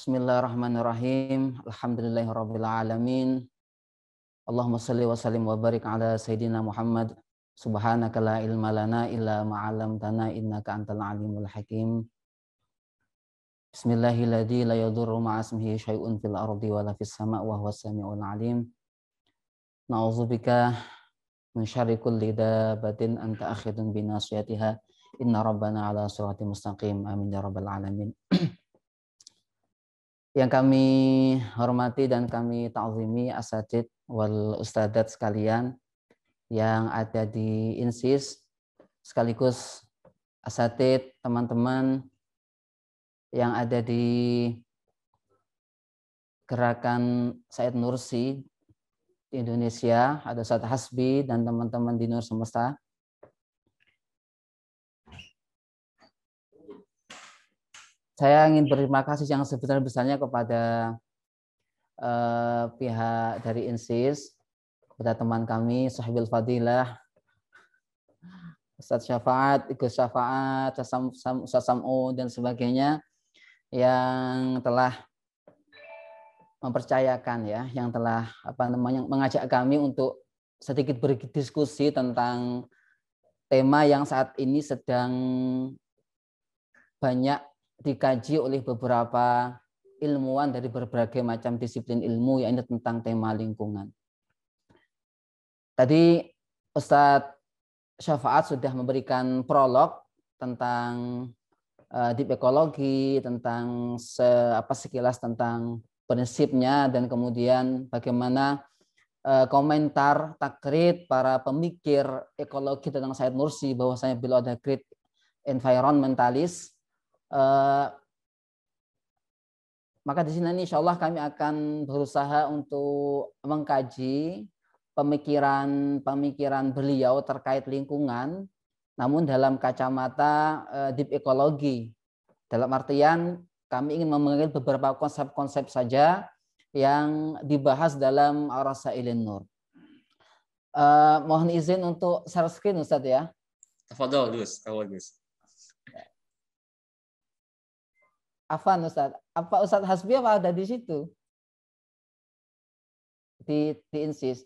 Bismillahirrahmanirrahim. Alhamdulillahirabbil alamin. Allahumma shalli wa sallim wa barik ala sayidina Muhammad. Subhanaka la ilma lana illa ma 'allamtana innaka antal alimul hakim. Bismillahilladzi la yadurru ma'a ismihi syai'un fil ardi wa la fis sama' wa huwas samiul alim. Na'udzu bika min syarri kulli dabatin anta akhidun bi nasiyatiha. Inna rabbana ala siratin mustaqim. Amin ya rabbal alamin. Yang kami hormati dan kami ta'zimi asatid wal ustadat sekalian yang ada di INSIS sekaligus asatid teman-teman yang ada di gerakan Said Nursi di Indonesia, ada Ustaz Hasbi dan teman-teman di Nur Semesta saya ingin berterima kasih yang sebesar-besarnya kepada uh, pihak dari INSIS, kepada teman kami, Sahibul Fadilah, Ustadz Syafaat, Gus Syafaat, Ustadz Sam'u, dan sebagainya yang telah mempercayakan ya, yang telah apa namanya mengajak kami untuk sedikit berdiskusi tentang tema yang saat ini sedang banyak dikaji oleh beberapa ilmuwan dari berbagai macam disiplin ilmu yang ini tentang tema lingkungan. Tadi Ustadz Syafaat sudah memberikan prolog tentang uh, deep ekologi, tentang se, apa sekilas tentang prinsipnya dan kemudian bagaimana uh, komentar takrit para pemikir ekologi tentang Said Nursi bahwasanya beliau ada great environmentalist Eh, maka di sini insya Allah kami akan berusaha untuk mengkaji pemikiran-pemikiran beliau terkait lingkungan, namun dalam kacamata eh, deep ekologi. Dalam artian kami ingin mengambil beberapa konsep-konsep saja yang dibahas dalam Ilin Nur. Uh, mohon izin untuk share screen Ustaz ya. Tafadhol Gus, Gus. Afan Ustaz. Apa Ustaz Hasbi apa ada di situ? Di di Insis.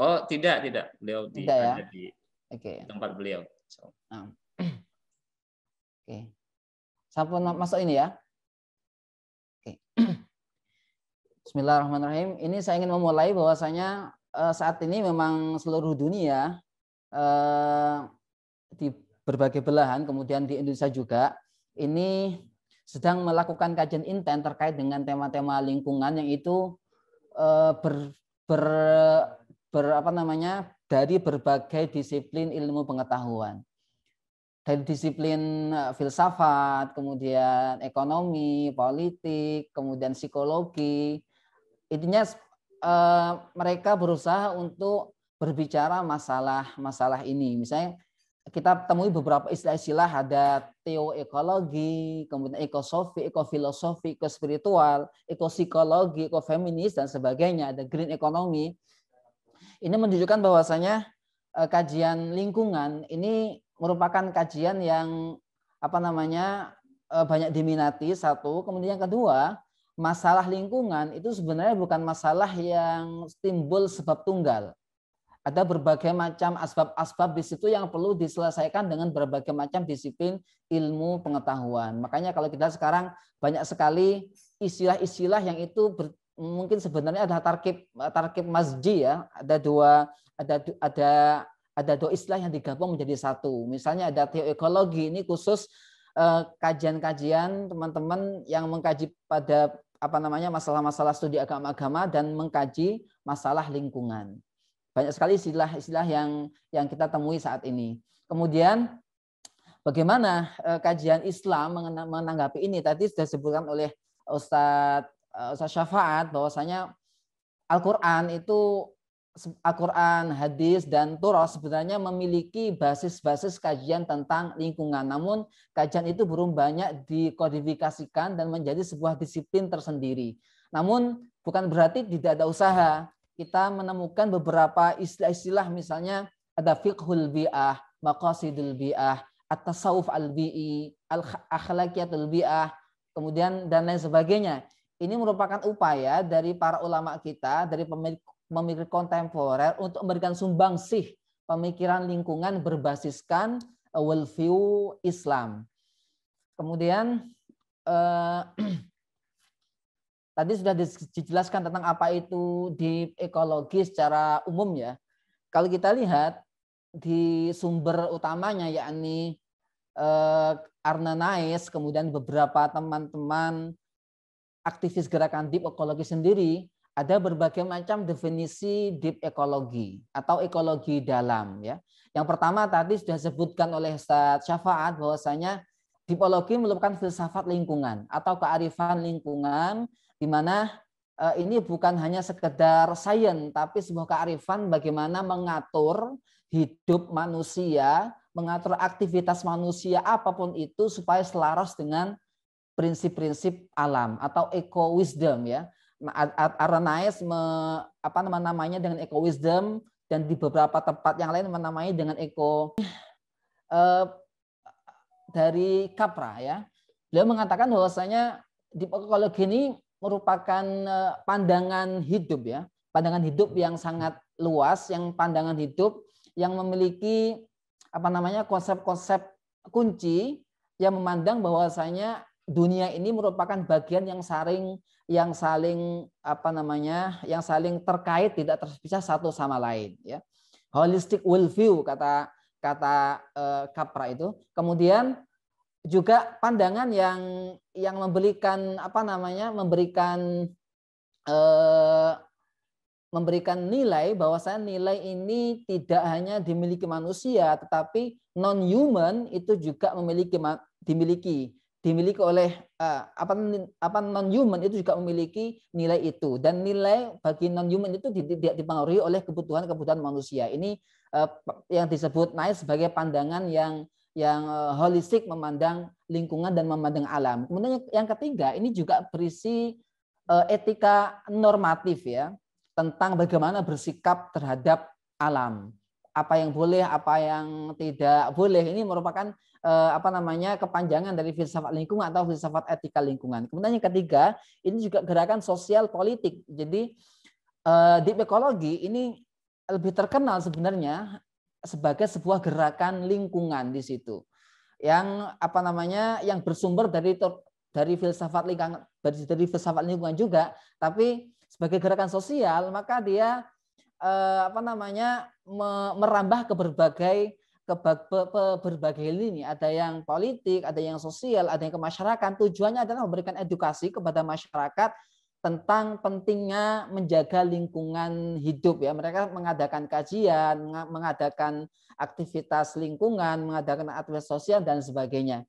Oh, tidak, tidak. Beliau di, tidak, ya? ada di okay. tempat beliau. Ah. Oke. Okay. Sampun masuk ini ya. Oke. Okay. Bismillahirrahmanirrahim. Ini saya ingin memulai bahwasanya eh, saat ini memang seluruh dunia eh, di berbagai belahan kemudian di Indonesia juga ini sedang melakukan kajian intent terkait dengan tema-tema lingkungan yang itu eh, ber, ber, ber apa namanya dari berbagai disiplin ilmu pengetahuan dari disiplin eh, filsafat kemudian ekonomi politik kemudian psikologi intinya eh, mereka berusaha untuk berbicara masalah masalah ini misalnya kita temui beberapa istilah-istilah ada teoekologi, kemudian ekosofi, ekofilosofi, ekospiritual, ekosikologi, ekofeminis dan sebagainya, ada green economy. Ini menunjukkan bahwasanya eh, kajian lingkungan ini merupakan kajian yang apa namanya eh, banyak diminati satu, kemudian yang kedua, masalah lingkungan itu sebenarnya bukan masalah yang timbul sebab tunggal ada berbagai macam asbab-asbab di situ yang perlu diselesaikan dengan berbagai macam disiplin ilmu pengetahuan. Makanya kalau kita sekarang banyak sekali istilah-istilah yang itu ber, mungkin sebenarnya ada tarkib tarkib masjid ya, ada dua ada ada ada dua istilah yang digabung menjadi satu. Misalnya ada teoekologi ini khusus eh, kajian-kajian teman-teman yang mengkaji pada apa namanya masalah-masalah studi agama-agama dan mengkaji masalah lingkungan. Banyak sekali istilah-istilah yang yang kita temui saat ini. Kemudian bagaimana eh, kajian Islam menanggapi ini? Tadi sudah disebutkan oleh Ustadz eh, Ustaz Syafaat bahwasanya Al-Qur'an itu Al-Qur'an, hadis dan Torah sebenarnya memiliki basis-basis kajian tentang lingkungan. Namun kajian itu belum banyak dikodifikasikan dan menjadi sebuah disiplin tersendiri. Namun bukan berarti tidak ada usaha kita menemukan beberapa istilah-istilah misalnya ada fiqhul bi'ah, maqasidul bi'ah, at-tasawuf al-bi'i, al-akhlaqiyatul bi'ah, kemudian dan lain sebagainya. Ini merupakan upaya dari para ulama kita, dari pemilik kontemporer untuk memberikan sumbangsih pemikiran lingkungan berbasiskan eh, worldview Islam. Kemudian eh, Tadi sudah dijelaskan tentang apa itu di ekologi secara umum ya. Kalau kita lihat di sumber utamanya yakni eh, Arna kemudian beberapa teman-teman aktivis gerakan deep ekologi sendiri ada berbagai macam definisi deep ekologi atau ekologi dalam ya. Yang pertama tadi sudah disebutkan oleh Ustaz Syafaat bahwasanya deep ekologi merupakan filsafat lingkungan atau kearifan lingkungan di mana eh, ini bukan hanya sekedar sains tapi sebuah kearifan bagaimana mengatur hidup manusia, mengatur aktivitas manusia apapun itu supaya selaras dengan prinsip-prinsip alam atau eco wisdom ya. Nah, Aranaes apa nama namanya dengan eco wisdom dan di beberapa tempat yang lain menamai dengan eco eh, dari Capra ya. Beliau mengatakan bahwasanya di ekologi ini merupakan eh, pandangan hidup ya, pandangan hidup hmm. yang sangat luas, yang pandangan hidup yang memiliki apa namanya konsep-konsep kunci yang memandang bahwasanya dunia ini merupakan bagian yang saling yang saling apa namanya yang saling terkait tidak terpisah satu sama lain ya holistic worldview kata kata uh, eh, Kapra itu kemudian juga pandangan yang yang memberikan apa namanya memberikan eh, memberikan nilai bahwasanya nilai ini tidak hanya dimiliki manusia tetapi non human itu juga memiliki dimiliki dimiliki oleh eh, apa apa non human itu juga memiliki nilai itu dan nilai bagi non human itu tidak dipengaruhi oleh kebutuhan kebutuhan manusia ini eh, yang disebut naik sebagai pandangan yang yang eh, holistik memandang lingkungan dan memandang alam. Kemudian yang ketiga ini juga berisi eh, etika normatif ya tentang bagaimana bersikap terhadap alam. Apa yang boleh, apa yang tidak boleh ini merupakan eh, apa namanya kepanjangan dari filsafat lingkungan atau filsafat etika lingkungan. Kemudian yang ketiga, ini juga gerakan sosial politik. Jadi di ekologi ini lebih terkenal sebenarnya sebagai sebuah gerakan lingkungan di situ yang apa namanya yang bersumber dari dari filsafat lingkungan dari filsafat lingkungan juga tapi sebagai gerakan sosial maka dia eh, apa namanya merambah ke berbagai ke berbagai lini ada yang politik ada yang sosial ada yang kemasyarakatan tujuannya adalah memberikan edukasi kepada masyarakat tentang pentingnya menjaga lingkungan hidup ya. Mereka mengadakan kajian, mengadakan aktivitas lingkungan, mengadakan aktivitas sosial dan sebagainya.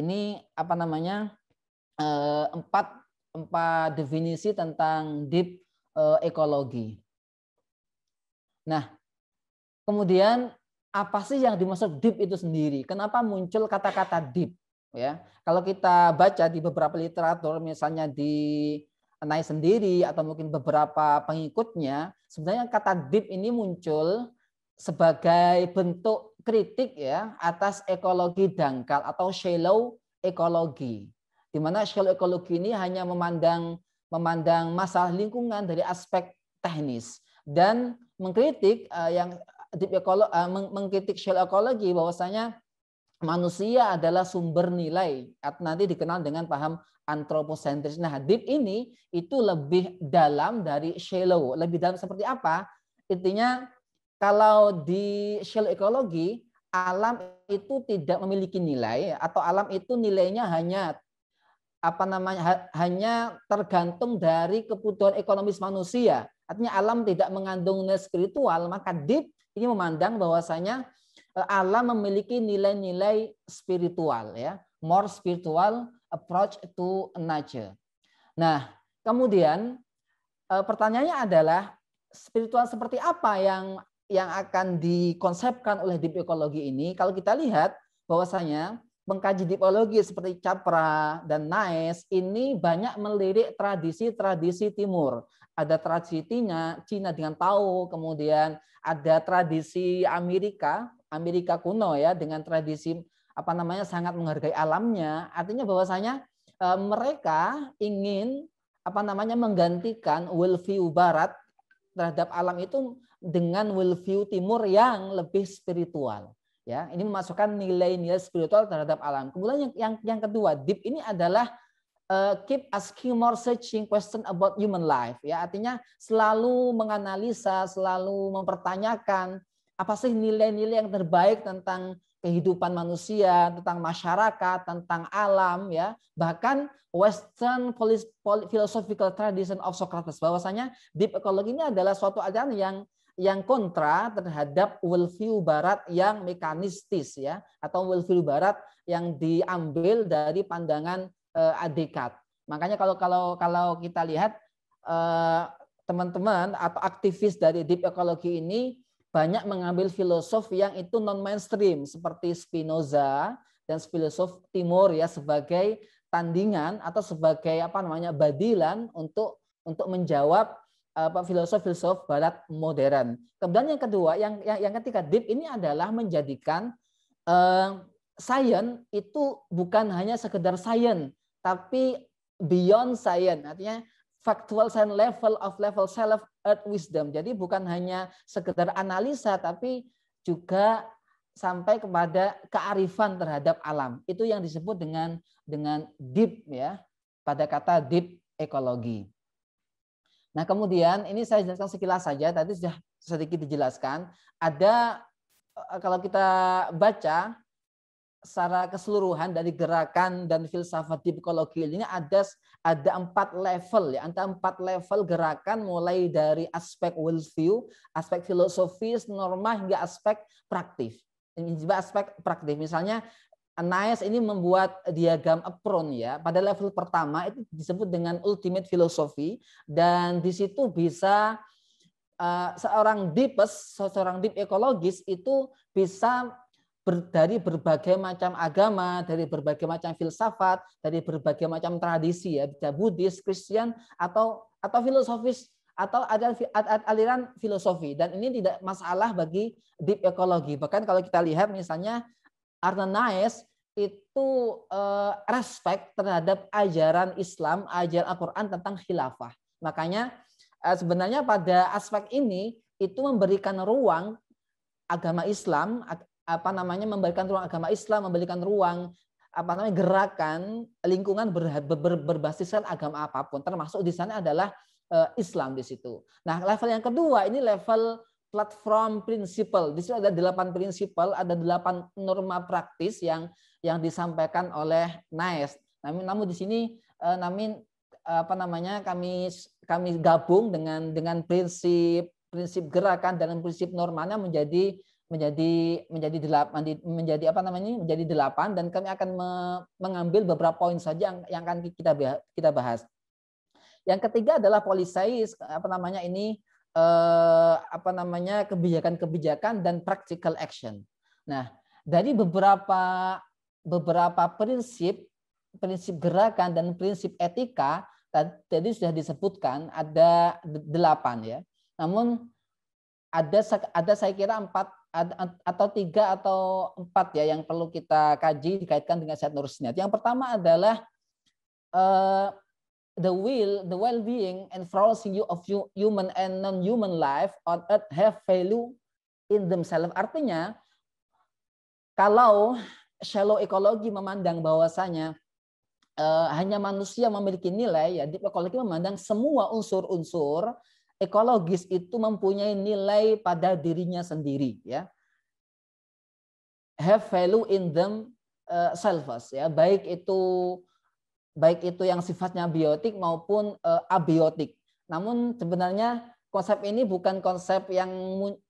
Ini apa namanya? Eh, empat empat definisi tentang deep eh, ekologi. Nah, kemudian apa sih yang dimaksud deep itu sendiri? Kenapa muncul kata-kata deep? Ya, kalau kita baca di beberapa literatur, misalnya di naik sendiri atau mungkin beberapa pengikutnya, sebenarnya kata deep ini muncul sebagai bentuk kritik ya atas ekologi dangkal atau shallow ekologi. Di mana shallow ekologi ini hanya memandang memandang masalah lingkungan dari aspek teknis dan mengkritik eh, yang deep ekolo, eh, mengkritik shallow ekologi bahwasanya manusia adalah sumber nilai atau nanti dikenal dengan paham antroposentris. Nah, deep ini itu lebih dalam dari shallow. Lebih dalam seperti apa? Intinya kalau di shallow ekologi alam itu tidak memiliki nilai atau alam itu nilainya hanya apa namanya ha, hanya tergantung dari kebutuhan ekonomis manusia. Artinya alam tidak mengandung nilai spiritual, maka deep ini memandang bahwasanya Eh, Allah memiliki nilai-nilai spiritual ya, more spiritual approach to nature. Nah, kemudian eh, pertanyaannya adalah spiritual seperti apa yang yang akan dikonsepkan oleh deep ekologi ini? Kalau kita lihat bahwasanya mengkaji deep ekologi seperti Capra dan Naes ini banyak melirik tradisi-tradisi timur. Ada tradisi Cina, Cina dengan Tao, kemudian ada tradisi Amerika Amerika kuno ya dengan tradisi apa namanya sangat menghargai alamnya artinya bahwasanya e, mereka ingin apa namanya menggantikan worldview barat terhadap alam itu dengan worldview timur yang lebih spiritual ya ini memasukkan nilai-nilai spiritual terhadap alam kemudian yang yang, yang kedua deep ini adalah e, keep asking more searching question about human life ya artinya selalu menganalisa selalu mempertanyakan apa sih nilai-nilai yang terbaik tentang kehidupan manusia, tentang masyarakat, tentang alam ya. Bahkan Western philosophical tradition of Socrates bahwasanya deep ecology ini adalah suatu ajaran yang yang kontra terhadap worldview barat yang mekanistis ya atau worldview barat yang diambil dari pandangan uh, adekat. Makanya kalau kalau kalau kita lihat eh, teman-teman atau aktivis dari deep ecology ini banyak mengambil filosof yang itu non mainstream seperti Spinoza dan filosof Timur ya sebagai tandingan atau sebagai apa namanya badilan untuk untuk menjawab apa filosof-filosof barat modern. Kemudian yang kedua, yang yang, yang ketiga deep ini adalah menjadikan uh, eh, sains itu bukan hanya sekedar sains tapi beyond science artinya factual science level of level self earth wisdom. Jadi bukan hanya sekedar analisa tapi juga sampai kepada kearifan terhadap alam. Itu yang disebut dengan dengan deep ya, pada kata deep ekologi. Nah, kemudian ini saya jelaskan sekilas saja, tadi sudah sedikit dijelaskan, ada kalau kita baca secara keseluruhan dari gerakan dan filsafat di psikologi ini ada ada empat level ya antara empat level gerakan mulai dari aspek worldview, aspek filosofis, norma hingga aspek praktif. juga aspek praktif misalnya Anais ini membuat diagram apron ya. Pada level pertama itu disebut dengan ultimate philosophy dan di situ bisa uh, seorang deepest, seorang deep ekologis itu bisa ber, dari berbagai macam agama, dari berbagai macam filsafat, dari berbagai macam tradisi ya, bisa Buddhis, Kristen atau atau filosofis atau ada aliran filosofi dan ini tidak masalah bagi deep ekologi. Bahkan kalau kita lihat misalnya Arnaiz itu eh, respect terhadap ajaran Islam, ajaran Al-Qur'an tentang khilafah. Makanya eh, sebenarnya pada aspek ini itu memberikan ruang agama Islam, apa namanya memberikan ruang agama Islam, memberikan ruang apa namanya gerakan lingkungan ber, ber, ber, berbasiskan agama apapun termasuk di sana adalah uh, Islam di situ. Nah, level yang kedua ini level platform principle. Di situ ada delapan prinsipal, ada delapan norma praktis yang yang disampaikan oleh NICE. Namun, namun di sini eh, namun apa namanya kami kami gabung dengan dengan prinsip prinsip gerakan dan prinsip normanya menjadi menjadi menjadi delapan menjadi apa namanya menjadi delapan dan kami akan me, mengambil beberapa poin saja yang, yang akan kita kita bahas. Yang ketiga adalah polisais apa namanya ini eh, apa namanya kebijakan-kebijakan dan practical action. Nah dari beberapa beberapa prinsip prinsip gerakan dan prinsip etika tadi sudah disebutkan ada delapan ya. Namun ada ada saya kira empat atau tiga atau empat ya yang perlu kita kaji dikaitkan dengan sehat niat. Yang pertama adalah uh, the will, the well-being and flourishing of human and non-human life on earth have value in themselves. Artinya, kalau shallow ekologi memandang bahwasanya uh, hanya manusia memiliki nilai, ya deep ekologi memandang semua unsur-unsur ekologis itu mempunyai nilai pada dirinya sendiri ya have value in them uh, selves ya baik itu baik itu yang sifatnya biotik maupun uh, abiotik namun sebenarnya konsep ini bukan konsep yang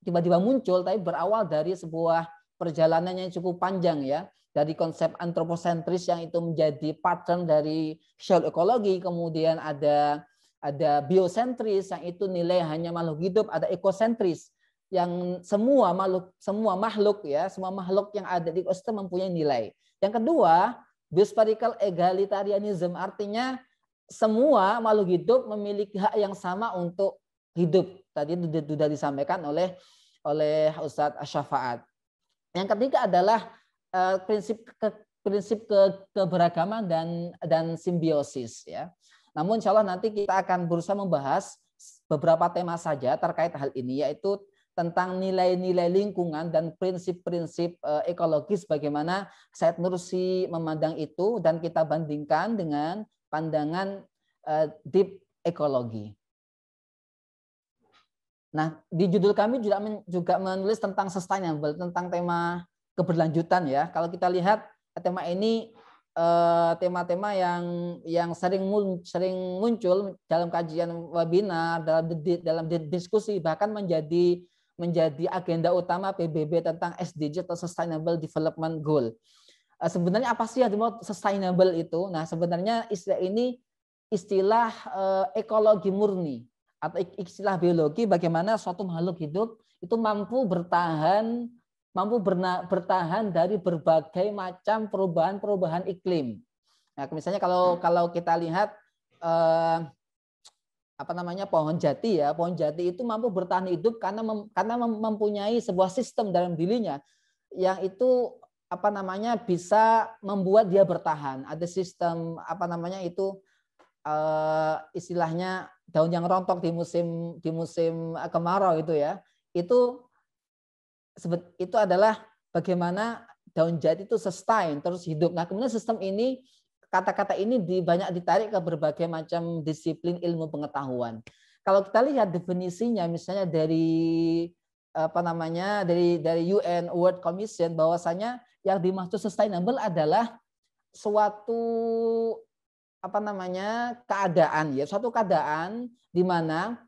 tiba-tiba muncul tapi berawal dari sebuah perjalanan yang cukup panjang ya dari konsep antroposentris yang itu menjadi pattern dari shell ekologi kemudian ada ada biosentris yang itu nilai hanya makhluk hidup, ada ekosentris yang semua makhluk semua makhluk ya, semua makhluk yang ada di ekosistem mempunyai nilai. Yang kedua, biospherical egalitarianism artinya semua makhluk hidup memiliki hak yang sama untuk hidup. Tadi sudah disampaikan oleh oleh Ustadz Asyafaat. Yang ketiga adalah eh, prinsip ke, prinsip ke, keberagaman dan dan simbiosis ya. Namun insya Allah nanti kita akan berusaha membahas beberapa tema saja terkait hal ini, yaitu tentang nilai-nilai lingkungan dan prinsip-prinsip eh, ekologis bagaimana Said Nursi memandang itu dan kita bandingkan dengan pandangan eh, deep ekologi. Nah, di judul kami juga juga menulis tentang sustainable, tentang tema keberlanjutan ya. Kalau kita lihat tema ini Eh, tema-tema yang yang sering mun, sering muncul dalam kajian webinar dalam dalam diskusi bahkan menjadi menjadi agenda utama PBB tentang SDG atau Sustainable Development Goal. Eh, sebenarnya apa sih yang dimaksud sustainable itu? Nah, sebenarnya istilah ini istilah eh, ekologi murni atau istilah biologi bagaimana suatu makhluk hidup itu mampu bertahan mampu bertahan dari berbagai macam perubahan-perubahan iklim. Nah, misalnya kalau kalau kita lihat eh, apa namanya pohon jati ya, pohon jati itu mampu bertahan hidup karena mem, karena mempunyai sebuah sistem dalam dirinya yang itu apa namanya bisa membuat dia bertahan. Ada sistem apa namanya itu eh, istilahnya daun yang rontok di musim di musim kemarau itu ya. Itu itu adalah bagaimana daun jati itu sustain terus hidup. Nah, kemudian sistem ini kata-kata ini banyak ditarik ke berbagai macam disiplin ilmu pengetahuan. Kalau kita lihat definisinya misalnya dari apa namanya dari dari UN World Commission bahwasanya yang dimaksud sustainable adalah suatu apa namanya keadaan ya suatu keadaan di mana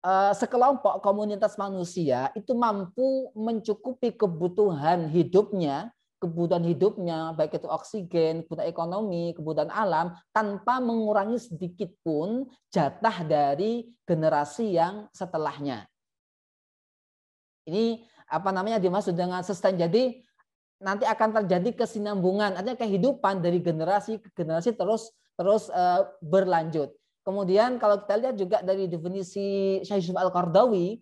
Eh, sekelompok komunitas manusia itu mampu mencukupi kebutuhan hidupnya, kebutuhan hidupnya baik itu oksigen, kebutuhan ekonomi, kebutuhan alam tanpa mengurangi sedikit pun jatah dari generasi yang setelahnya. Ini apa namanya dimaksud dengan sustain. Jadi nanti akan terjadi kesinambungan, artinya kehidupan dari generasi ke generasi terus terus eh, berlanjut. Kemudian kalau kita lihat juga dari definisi Syekh Yusuf Al-Qardawi,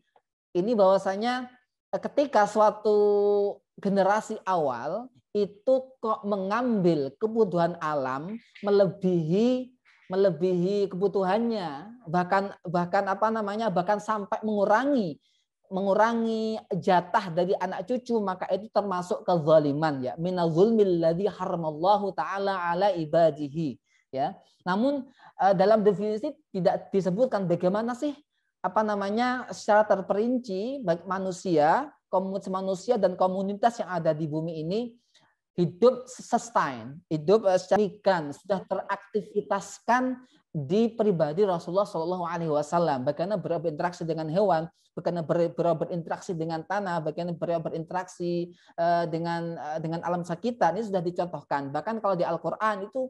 ini bahwasanya eh, ketika suatu generasi awal itu kok mengambil kebutuhan alam melebihi melebihi kebutuhannya bahkan bahkan apa namanya bahkan sampai mengurangi mengurangi jatah dari anak cucu maka itu termasuk kezaliman ya minazulmil ladzi haramallahu taala ala ibadihi ya namun Eh, dalam definisi tidak disebutkan bagaimana sih apa namanya secara terperinci baik manusia, komunitas manusia dan komunitas yang ada di bumi ini hidup sustain, hidup eh, secara sudah teraktivitaskan di pribadi Rasulullah Shallallahu Alaihi Wasallam. Bagaimana berinteraksi dengan hewan, bagaimana ber, berinteraksi dengan tanah, bagaimana berinteraksi eh, dengan dengan alam sekitar ini sudah dicontohkan. Bahkan kalau di Al Quran itu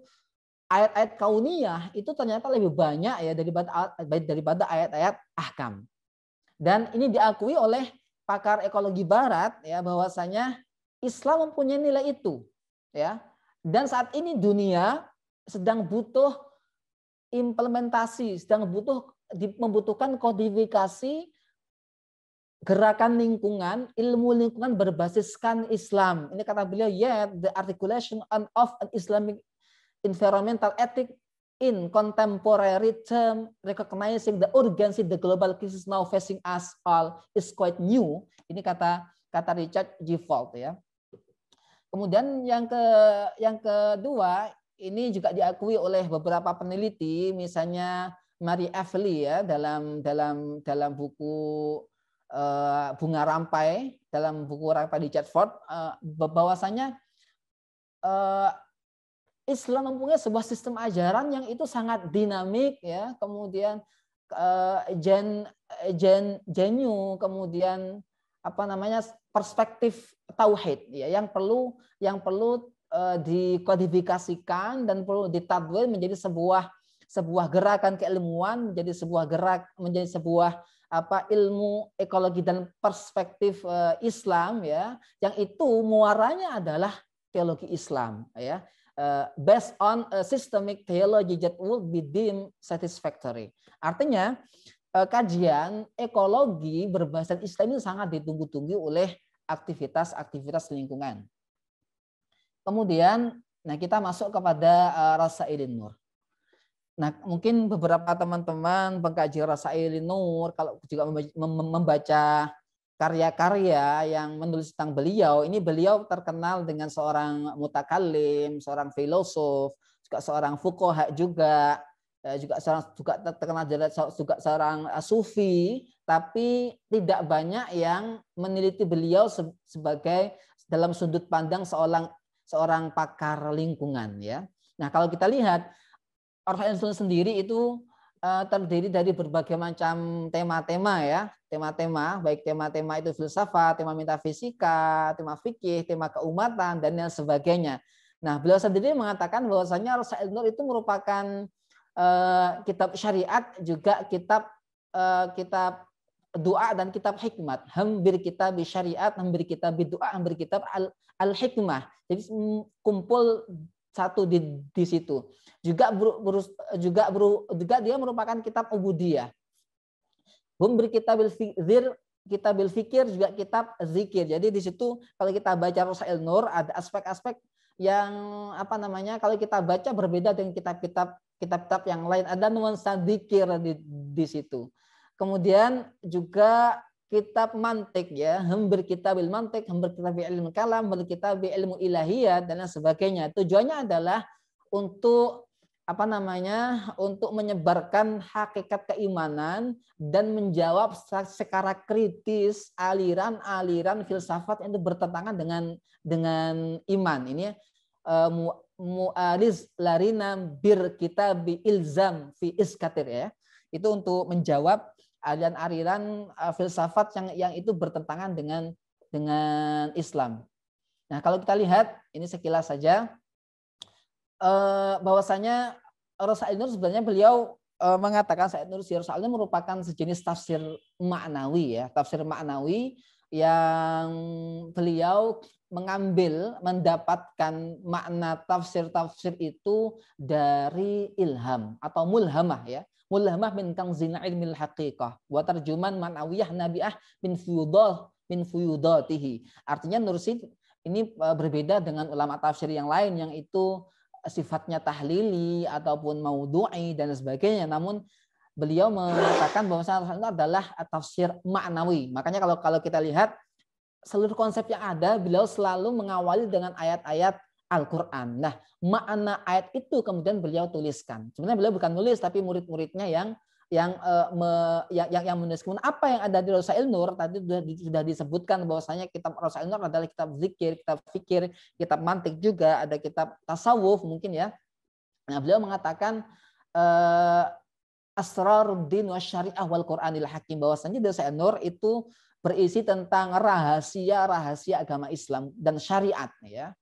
ayat-ayat kauniyah itu ternyata lebih banyak ya daripada daripada ayat-ayat ahkam. Dan ini diakui oleh pakar ekologi barat ya bahwasanya Islam mempunyai nilai itu ya. Dan saat ini dunia sedang butuh implementasi, sedang butuh membutuhkan kodifikasi gerakan lingkungan, ilmu lingkungan berbasiskan Islam. Ini kata beliau, yeah, the articulation of an Islamic environmental ethics in contemporary term recognizing the urgency the global crisis now facing us all is quite new. Ini kata kata Richard G. Fault ya. Kemudian yang ke yang kedua ini juga diakui oleh beberapa peneliti, misalnya Mary Evely ya dalam dalam dalam buku eh, bunga rampai dalam buku rampai di Chatford uh, eh, bahwasanya eh, Islam mempunyai sebuah sistem ajaran yang itu sangat dinamik ya, kemudian eh, gen eh, gen genu, kemudian apa namanya perspektif tauhid ya yang perlu yang perlu eh, dikodifikasikan dan perlu ditadwil menjadi sebuah sebuah gerakan keilmuan menjadi sebuah gerak menjadi sebuah apa ilmu ekologi dan perspektif Islam ya yang itu muaranya adalah teologi Islam ya Eh, based on a systemic theology that would be deemed satisfactory. Artinya eh, kajian ekologi berbasis Islam ini sangat ditunggu-tunggu oleh aktivitas-aktivitas lingkungan. Kemudian nah kita masuk kepada uh, rasa Nur. Nah, mungkin beberapa teman-teman pengkaji rasa Nur kalau juga membaca karya-karya yang menulis tentang beliau ini beliau terkenal dengan seorang mutakalim, seorang filosof, juga seorang fukoha juga eh, juga seorang juga terkenal juga seorang eh, sufi tapi tidak banyak yang meneliti beliau sebagai dalam sudut pandang seorang seorang pakar lingkungan ya. Nah, kalau kita lihat Orhan sendiri itu eh, terdiri dari berbagai macam tema-tema ya tema-tema, baik tema-tema itu filsafat, tema metafisika, tema fikih, tema keumatan, dan lain sebagainya. Nah, beliau sendiri mengatakan bahwasanya Rasul Nur itu merupakan uh, kitab syariat, juga kitab uh, kitab doa dan kitab hikmat. Hampir kita bi syariat, hampir kita bi doa, hampir kitab al, al hikmah. Jadi mm, kumpul satu di, di situ. Juga ber, ber, juga ber, juga dia merupakan kitab ubudiyah. Hum beri kitab zikir, fikir juga kitab zikir. Jadi di situ kalau kita baca Rosail Nur ada aspek-aspek yang apa namanya kalau kita baca berbeda dengan kitab-kitab kitab-kitab yang lain ada nuansa zikir di, di situ. Kemudian juga kitab mantik ya, hember kita bil mantik, hember bil ilmu kalam, hember bil ilmu ilahiyah dan lain sebagainya. Tujuannya adalah untuk apa namanya untuk menyebarkan hakikat keimanan dan menjawab secara kritis aliran-aliran filsafat yang bertentangan dengan dengan iman ini uh, eh, muariz larina bir kita bi ilzam fi iskatir ya itu untuk menjawab aliran-aliran eh, filsafat yang yang itu bertentangan dengan dengan Islam. Nah, kalau kita lihat ini sekilas saja uh, bahwasanya Rasulullah Nur sebenarnya beliau uh, mengatakan Said Nur merupakan sejenis tafsir maknawi ya, tafsir maknawi yang beliau mengambil mendapatkan makna tafsir-tafsir itu dari ilham atau mulhamah ya. Mulhamah min zina ilmil haqiqah. buat terjemahan manawiyah nabiah min fuyudah min fuyudatihi. Artinya Nursi ini eh, berbeda dengan ulama tafsir yang lain yang itu sifatnya tahlili ataupun maudhu'i dan sebagainya. Namun beliau mengatakan bahwa salah itu adalah tafsir maknawi. Makanya kalau kalau kita lihat seluruh konsep yang ada, beliau selalu mengawali dengan ayat-ayat Al-Quran. Nah, makna ayat itu kemudian beliau tuliskan. Sebenarnya beliau bukan nulis, tapi murid-muridnya yang yang uh, me, ya, ya, yang yang, yang apa yang ada di Rasail Nur tadi sudah sudah disebutkan bahwasanya kitab Rasail Nur adalah kitab zikir, kitab fikir, kitab mantik juga, ada kitab tasawuf mungkin ya. Nah, beliau mengatakan uh, asraruddin wa syariah wal Qur'anil hakim bahwasanya Rasail Nur itu berisi tentang rahasia-rahasia agama Islam dan syariat ya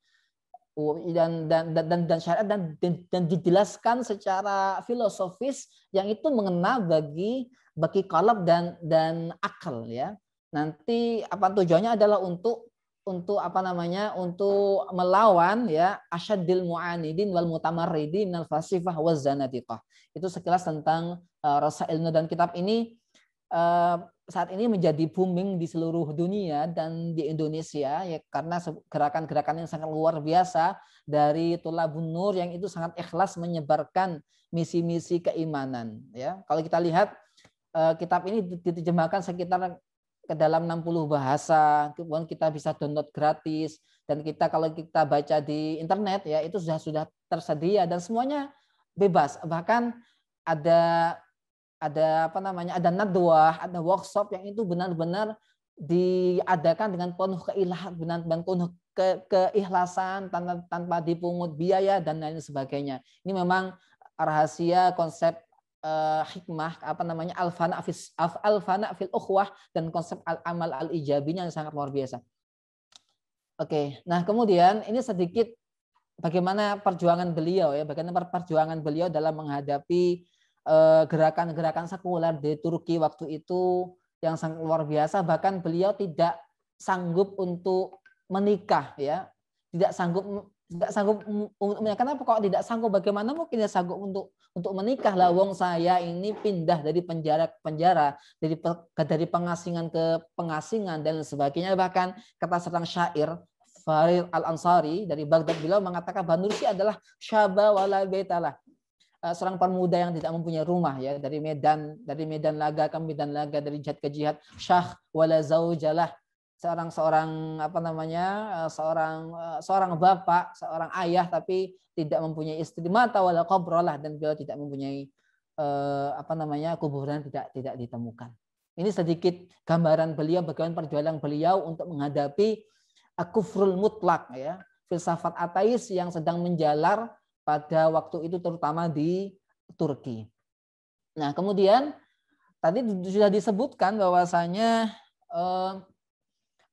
Oh, iya, dan dan dan dan, dan syariat dan, dan dan dijelaskan secara filosofis yang itu mengena bagi bagi kalab dan dan akal ya nanti apa tujuannya adalah untuk untuk apa namanya untuk melawan ya asyadil mu'anidin wal mutamarridin al fasifah wa zanatiqah itu sekilas tentang uh, rasa ilmu dan kitab ini uh, saat ini menjadi booming di seluruh dunia dan di Indonesia ya karena gerakan-gerakan yang sangat luar biasa dari Tulabun Nur yang itu sangat ikhlas menyebarkan misi-misi keimanan ya. Kalau kita lihat eh, kitab ini diterjemahkan sekitar ke dalam 60 bahasa, kemudian kita bisa download gratis dan kita kalau kita baca di internet ya itu sudah sudah tersedia dan semuanya bebas. Bahkan ada ada apa namanya ada nadwah ada workshop yang itu benar-benar diadakan dengan penuh keilahan benar penuh ke, keikhlasan tanpa, tanpa dipungut biaya dan lain sebagainya ini memang rahasia konsep uh, hikmah apa namanya alfana fil alfana fil ukhwah dan konsep al amal al ijabinya yang sangat luar biasa oke nah kemudian ini sedikit bagaimana perjuangan beliau ya bagaimana perjuangan beliau dalam menghadapi Eh, gerakan-gerakan sekuler di Turki waktu itu yang sangat luar biasa bahkan beliau tidak sanggup untuk menikah ya tidak sanggup tidak sanggup untuk kenapa kok tidak sanggup bagaimana mungkin dia sanggup untuk untuk menikah lah wong saya ini pindah dari penjara ke penjara dari dari pengasingan ke pengasingan dan sebagainya bahkan kata seorang syair Farid Al Ansari dari Baghdad beliau mengatakan Banursi adalah syaba wala betalah Eh, seorang pemuda yang tidak mempunyai rumah ya dari Medan dari Medan Laga ke Medan Laga dari jihad ke jihad syah wala zaujalah seorang seorang apa namanya eh, seorang eh, seorang bapak seorang ayah tapi tidak mempunyai istri mata wala qabrolah dan beliau tidak mempunyai apa namanya kuburan tidak tidak ditemukan ini sedikit gambaran beliau bagaimana perjuangan beliau untuk menghadapi akufrul mutlak ya filsafat ateis yang sedang menjalar pada waktu itu terutama di Turki. Nah, kemudian tadi sudah disebutkan bahwasanya eh,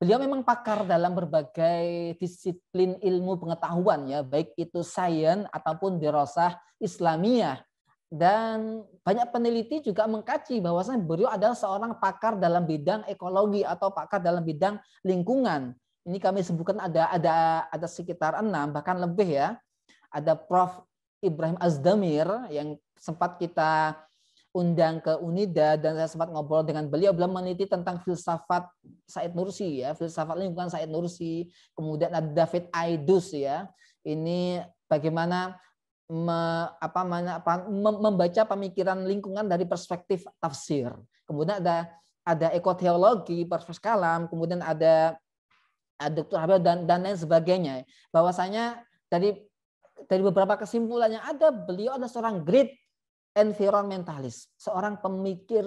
beliau memang pakar dalam berbagai disiplin ilmu pengetahuan ya, baik itu sains ataupun dirosah Islamiyah. Dan banyak peneliti juga mengkaji bahwasanya beliau adalah seorang pakar dalam bidang ekologi atau pakar dalam bidang lingkungan. Ini kami sebutkan ada ada ada sekitar enam bahkan lebih ya ada Prof. Ibrahim Azdamir yang sempat kita undang ke Unida dan saya sempat ngobrol dengan beliau beliau meneliti tentang filsafat Said Nursi ya filsafat lingkungan Said Nursi kemudian ada David Aidus ya ini bagaimana me, apa, mana, apa membaca pemikiran lingkungan dari perspektif tafsir kemudian ada ada ekoteologi perspektif kalam kemudian ada, ada Dr. Habel dan dan lain sebagainya bahwasanya dari dari beberapa kesimpulannya ada beliau adalah seorang great environmentalist, seorang pemikir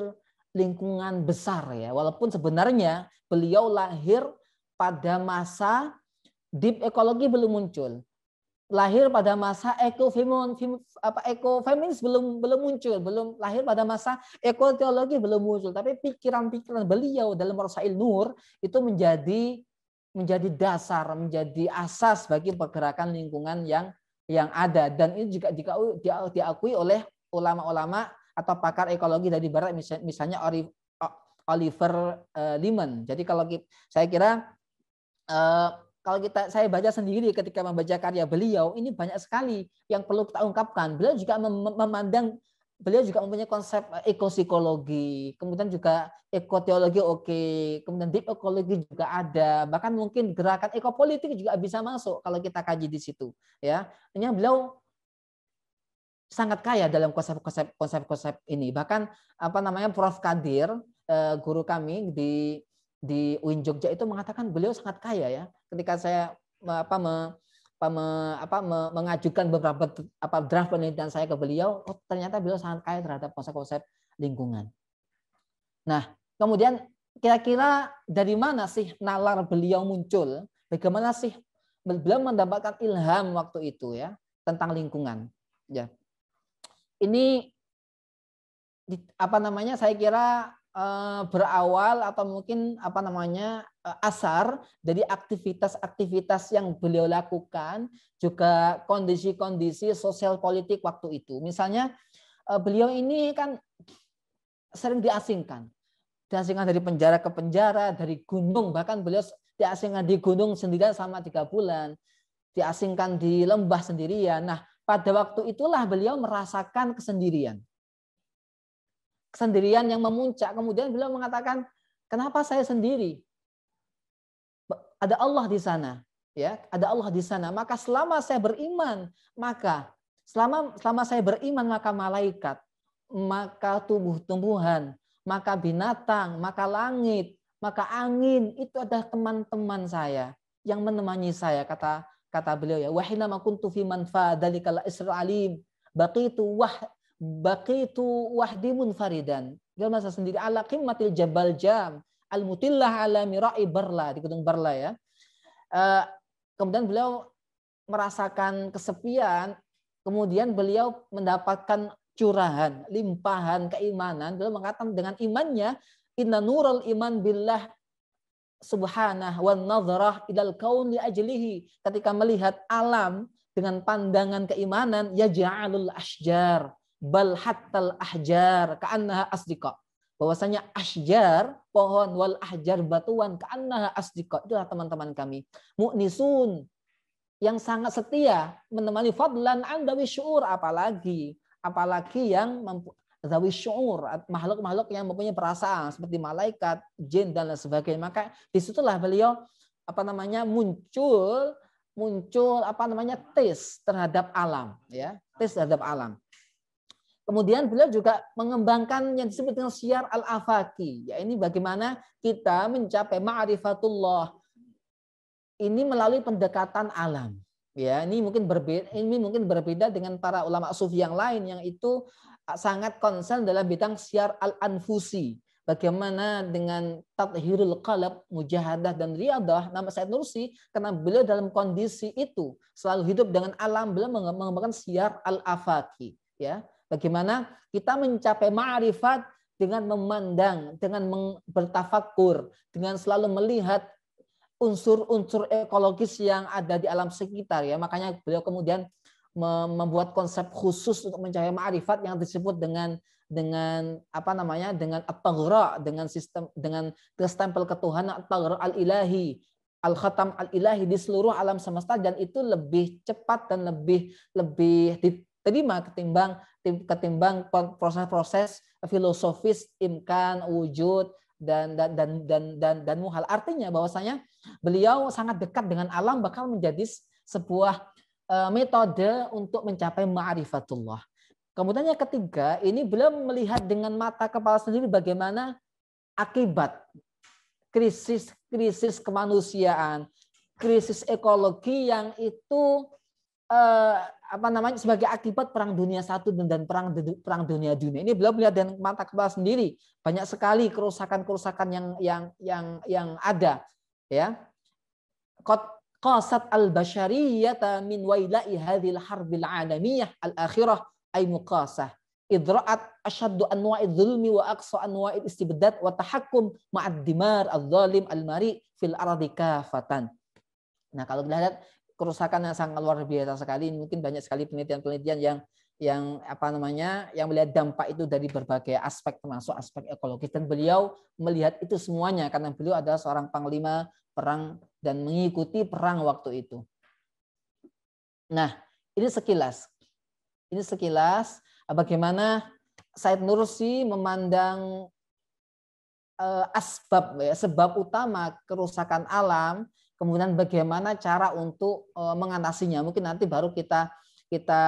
lingkungan besar ya. Walaupun sebenarnya beliau lahir pada masa deep ekologi belum muncul. Lahir pada masa eco apa ekofeminis belum belum muncul, belum lahir pada masa ekoteologi belum muncul, tapi pikiran-pikiran beliau dalam Rasail Nur itu menjadi menjadi dasar, menjadi asas bagi pergerakan lingkungan yang yang ada dan ini juga jika diakui oleh ulama-ulama atau pakar ekologi dari barat misalnya Oliver eh, Liman. Jadi kalau saya kira eh, kalau kita saya baca sendiri ketika membaca karya beliau ini banyak sekali yang perlu kita ungkapkan. Beliau juga memandang beliau juga mempunyai konsep eh, ekosikologi, kemudian juga ekoteologi oke, okay, kemudian deep ekologi juga ada, bahkan mungkin gerakan ekopolitik juga bisa masuk kalau kita kaji di situ, ya. Hanya beliau sangat kaya dalam konsep-konsep konsep-konsep ini. Bahkan apa namanya Prof Kadir, eh, guru kami di di UIN Jogja itu mengatakan beliau sangat kaya ya. Ketika saya apa apa, me, apa me, mengajukan beberapa apa draft penelitian saya ke beliau, oh, ternyata beliau sangat kaya terhadap konsep-konsep lingkungan. Nah, kemudian kira-kira dari mana sih nalar beliau muncul? Bagaimana sih beliau mendapatkan ilham waktu itu ya tentang lingkungan? Ya, ini apa namanya? Saya kira eh, berawal atau mungkin apa namanya Eh, asar, jadi aktivitas-aktivitas yang beliau lakukan, juga kondisi-kondisi sosial politik waktu itu. Misalnya eh, beliau ini kan sering diasingkan. Diasingkan dari penjara ke penjara, dari gunung, bahkan beliau diasingkan di gunung sendirian sama tiga bulan. Diasingkan di lembah sendirian. Nah, pada waktu itulah beliau merasakan kesendirian. Kesendirian yang memuncak. Kemudian beliau mengatakan, kenapa saya sendiri? ada Allah di sana, ya, ada Allah di sana. Maka selama saya beriman, maka selama selama saya beriman maka malaikat, maka tumbuh tumbuhan maka binatang, maka langit, maka angin itu adalah teman-teman saya yang menemani saya kata kata beliau ya wahina makuntu fi manfa dalikal isra'alim baqitu wah baqitu wahdi munfaridan dalam masa sendiri ala qimmatil jabal jam al-mutillah ala mirai barla di gunung barla ya. Eh, kemudian beliau merasakan kesepian, kemudian beliau mendapatkan curahan, limpahan keimanan. Beliau mengatakan dengan imannya, inna nural iman billah subhanahu wa nazarah ilal kaun li ajlihi. Ketika melihat alam dengan pandangan keimanan, ya ja'alul asjar bal hattal ahjar ka'annaha asdiqa bahwasanya asjar pohon wal ahjar batuan karena asdikot itulah teman-teman kami mu'nisun yang sangat setia menemani fadlan an dawi syuur apalagi apalagi yang dawi syuur makhluk-makhluk yang mempunyai perasaan seperti malaikat jin dan lain sebagainya maka disitulah beliau apa namanya muncul muncul apa namanya tes terhadap alam ya tes terhadap alam Kemudian beliau juga mengembangkan yang disebut dengan syiar al-afaki. Ya ini bagaimana kita mencapai ma'rifatullah. Ini melalui pendekatan alam. Ya, ini mungkin berbeda ini mungkin berbeda dengan para ulama sufi yang lain yang itu sangat konsen dalam bidang syiar al-anfusi. Bagaimana dengan tathirul qalb, mujahadah dan riadah nama Said Nursi karena beliau dalam kondisi itu selalu hidup dengan alam beliau mengembangkan syiar al-afaki ya Bagaimana kita mencapai ma'rifat dengan memandang, dengan bertafakur, dengan selalu melihat unsur-unsur ekologis yang ada di alam sekitar ya. Makanya beliau kemudian membuat konsep khusus untuk mencapai ma'rifat yang disebut dengan dengan apa namanya dengan at dengan sistem dengan stempel ketuhanan at-taghra al-ilahi al-khatam al-ilahi di seluruh alam semesta dan itu lebih cepat dan lebih lebih diterima ketimbang ketimbang proses-proses filosofis imkan wujud dan dan dan dan dan, dan muhal artinya bahwasanya beliau sangat dekat dengan alam bakal menjadi sebuah eh, metode untuk mencapai ma'rifatullah. Kemudian yang ketiga, ini belum melihat dengan mata kepala sendiri bagaimana akibat krisis krisis kemanusiaan, krisis ekologi yang itu eh, apa namanya sebagai akibat perang dunia satu dan, dan perang perang dunia dunia ini beliau melihat dengan mata kepala sendiri banyak sekali kerusakan-kerusakan yang yang yang yang ada ya qasat al bashariyah min waila'i hadil harbil alamiyah al akhirah ay muqasah idra'at ashaddu anwa'id zulmi wa aqsa anwa'id istibdad wa tahakkum ma'ad dimar al zalim al mari fil ardi kafatan nah kalau kita lihat kerusakan yang sangat luar biasa sekali. Mungkin banyak sekali penelitian-penelitian yang yang apa namanya yang melihat dampak itu dari berbagai aspek termasuk aspek ekologis dan beliau melihat itu semuanya karena beliau adalah seorang panglima perang dan mengikuti perang waktu itu. Nah, ini sekilas. Ini sekilas eh, bagaimana Said Nursi memandang eh, asbab ya, sebab utama kerusakan alam kemudian bagaimana cara untuk eh, mengatasinya. Mungkin nanti baru kita kita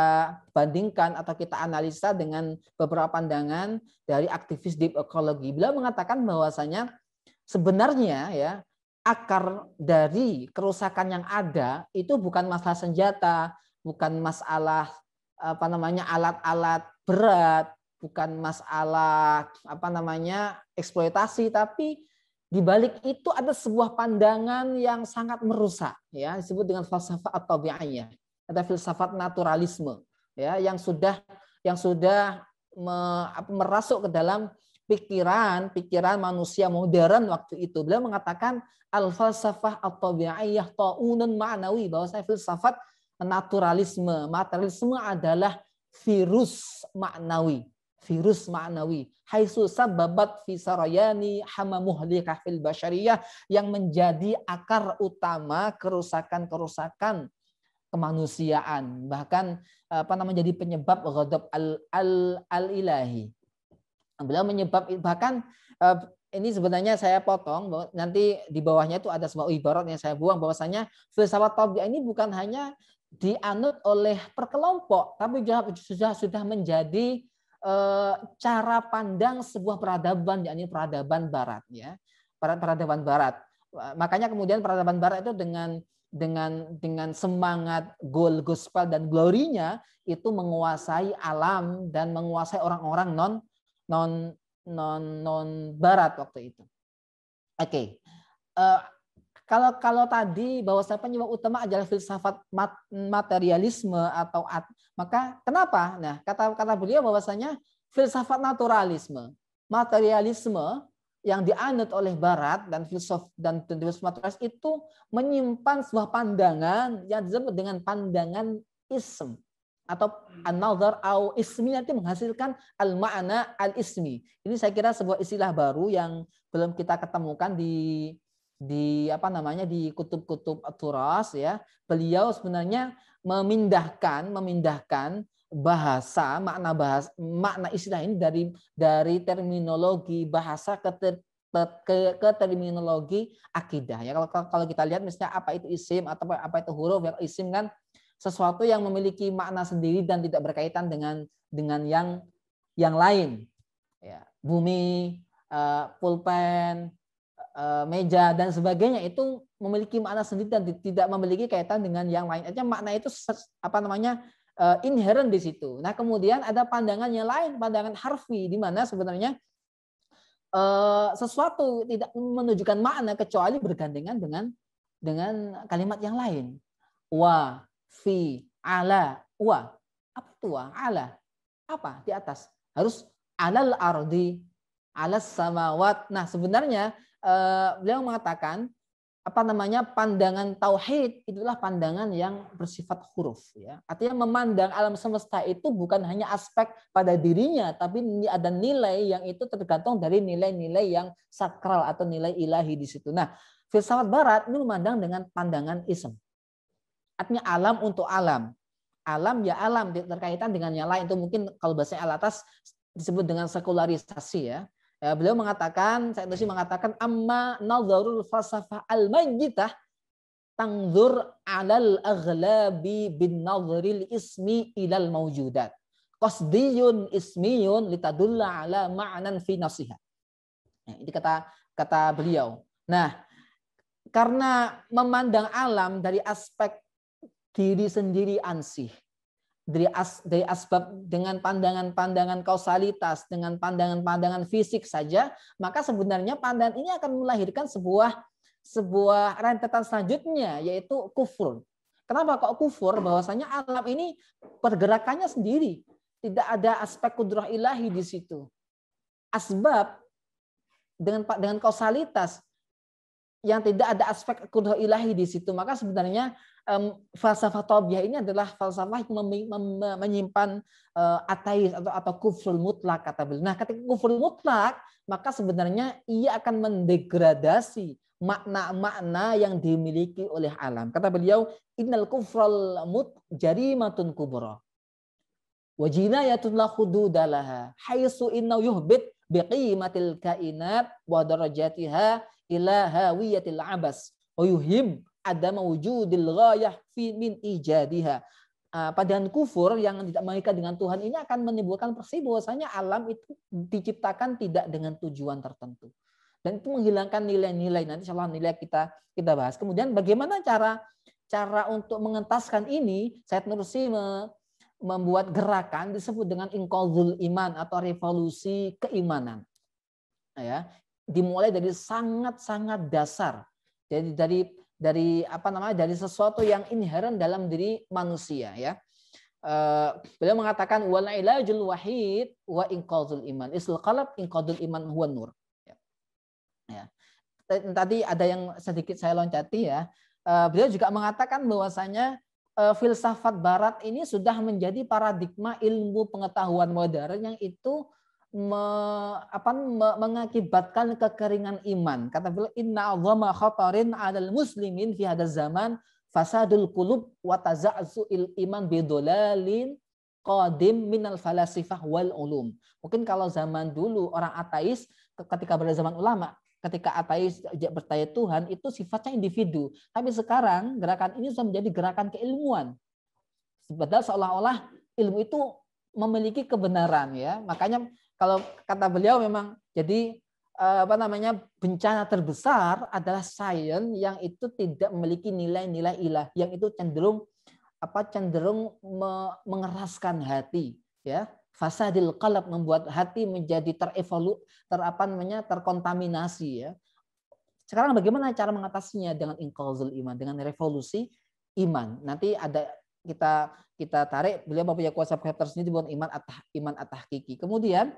bandingkan atau kita analisa dengan beberapa pandangan dari aktivis deep ekologi. Beliau mengatakan bahwasanya sebenarnya ya akar dari kerusakan yang ada itu bukan masalah senjata, bukan masalah apa namanya alat-alat berat, bukan masalah apa namanya eksploitasi, tapi di balik itu ada sebuah pandangan yang sangat merusak ya disebut dengan falsafah atau biaya ada filsafat naturalisme ya yang sudah yang sudah merasuk ke dalam pikiran pikiran manusia modern waktu itu beliau mengatakan al falsafah atau biaya taunun ma'nawi bahwasanya filsafat naturalisme materialisme adalah virus maknawi virus ma'nawi haisu sababat fi hama muhli fil basyariyah yang menjadi akar utama kerusakan-kerusakan kemanusiaan bahkan apa namanya jadi penyebab ghadab al al al ilahi beliau menyebab bahkan eh, ini sebenarnya saya potong nanti di bawahnya itu ada sebuah ibarat yang saya buang bahwasanya filsafat taubiah ini bukan hanya dianut oleh perkelompok tapi sudah sudah menjadi Eh, cara pandang sebuah peradaban, yakni peradaban barat, ya, peradaban barat. Eh, makanya kemudian peradaban barat itu dengan dengan dengan semangat gol gospel dan glorinya itu menguasai alam dan menguasai orang-orang non non non non barat waktu itu. Oke, okay. Eh, kalau kalau tadi bahwa saya penyebab utama adalah filsafat mat, materialisme atau at, maka kenapa? Nah, kata kata beliau bahwasanya filsafat naturalisme, materialisme yang dianut oleh Barat dan filsuf dan filsuf naturalis itu menyimpan sebuah pandangan yang disebut dengan pandangan ism atau another au ismi nanti menghasilkan al makna al ismi. Ini saya kira sebuah istilah baru yang belum kita ketemukan di di apa namanya di kutub-kutub turas ya beliau sebenarnya memindahkan memindahkan bahasa makna bahasa makna istilah ini dari dari terminologi bahasa ke ter, ke, ke terminologi akidah ya kalau kalau kita lihat misalnya apa itu isim atau apa itu huruf ya isim kan sesuatu yang memiliki makna sendiri dan tidak berkaitan dengan dengan yang yang lain ya bumi eh, pulpen Eh, meja dan sebagainya itu memiliki makna sendiri dan tidak memiliki kaitan dengan yang lain. Artinya makna itu apa namanya eh, inherent di situ. Nah kemudian ada pandangan yang lain, pandangan harfi di mana sebenarnya eh, sesuatu tidak menunjukkan makna kecuali bergandengan dengan dengan kalimat yang lain. Wa, fi, ala, wa. Apa itu wa? Ala. Apa? Di atas. Harus alal ardi, alas samawat. Nah sebenarnya Eh, beliau mengatakan apa namanya pandangan tauhid itulah pandangan yang bersifat huruf ya artinya memandang alam semesta itu bukan hanya aspek pada dirinya tapi ada nilai yang itu tergantung dari nilai-nilai yang sakral atau nilai ilahi di situ nah filsafat barat ini memandang dengan pandangan ism artinya alam untuk alam alam ya alam terkaitan dengan yang lain itu mungkin kalau bahasa alatas disebut dengan sekularisasi ya Ya, beliau mengatakan, saya Nusi mengatakan, amma nazarul falsafah al-majitah tangzur alal aghlabi bin nazaril ismi ilal mawjudat Qasdiyun ismiyun litadulla ala ma'nan fi nasiha. Ya, ini kata kata beliau. Nah, karena memandang alam dari aspek diri sendiri ansih, dari, as, dari asbab dengan pandangan-pandangan kausalitas, dengan pandangan-pandangan fisik saja, maka sebenarnya pandangan ini akan melahirkan sebuah sebuah rentetan selanjutnya yaitu kufur. Kenapa kok kufur? Bahwasanya alam ini pergerakannya sendiri, tidak ada aspek kudrah ilahi di situ. Asbab dengan dengan kausalitas yang tidak ada aspek kudoh ilahi di situ. Maka sebenarnya um, falsafah Tobiah ini adalah falsafah yang menyimpan uh, ateis atau atau kufur mutlak kata beliau. Nah, ketika kufur mutlak, maka sebenarnya ia akan mendegradasi makna-makna yang dimiliki oleh alam. Kata beliau, innal kufral mut jarimatun kubra. Wajinayatun la hududalaha. Haisu inna yuhbit biqimatil kainat wa darajatiha ila hawiyatil abas wa yuhim ada mawujudil ghayah fi min ijadiha ah, Padahal kufur yang tidak mengikat dengan Tuhan ini akan menimbulkan persepsi bahwasanya alam itu diciptakan tidak dengan tujuan tertentu dan itu menghilangkan nilai-nilai nanti insyaallah nilai kita kita bahas kemudian bagaimana cara cara untuk mengentaskan ini Said Nursi me, membuat gerakan disebut dengan inqadhul iman atau revolusi keimanan ya dimulai dari sangat-sangat dasar. Jadi dari dari apa namanya? dari sesuatu yang inherent dalam diri manusia ya. Eh, beliau mengatakan wal ilajul wahid wa inqadul iman isul qalb inqadul iman huwa nur. Ya. ya. Tadi ada yang sedikit saya loncati ya. Eh, beliau juga mengatakan bahwasanya eh, filsafat barat ini sudah menjadi paradigma ilmu pengetahuan modern yang itu me, apa, me, mengakibatkan kekeringan iman. Kata beliau, inna azama khatarin adal muslimin fi hadal zaman fasadul kulub wataza'zu'il iman bidolalin qadim minal falasifah wal ulum. Mungkin kalau zaman dulu orang ateis ketika pada zaman ulama, ketika ateis bertanya Tuhan itu sifatnya individu. Tapi sekarang gerakan ini sudah menjadi gerakan keilmuan. Padahal seolah-olah ilmu itu memiliki kebenaran ya. Makanya kalau kata beliau memang jadi eh, apa namanya bencana terbesar adalah sains yang itu tidak memiliki nilai-nilai ilah yang itu cenderung apa cenderung mengeraskan hati ya fasadil qalb membuat hati menjadi terevolu ter namanya terkontaminasi ya sekarang bagaimana cara mengatasinya dengan inqazul iman dengan revolusi iman nanti ada kita kita tarik beliau ya kuasa tersendiri buat iman atah iman atah kiki kemudian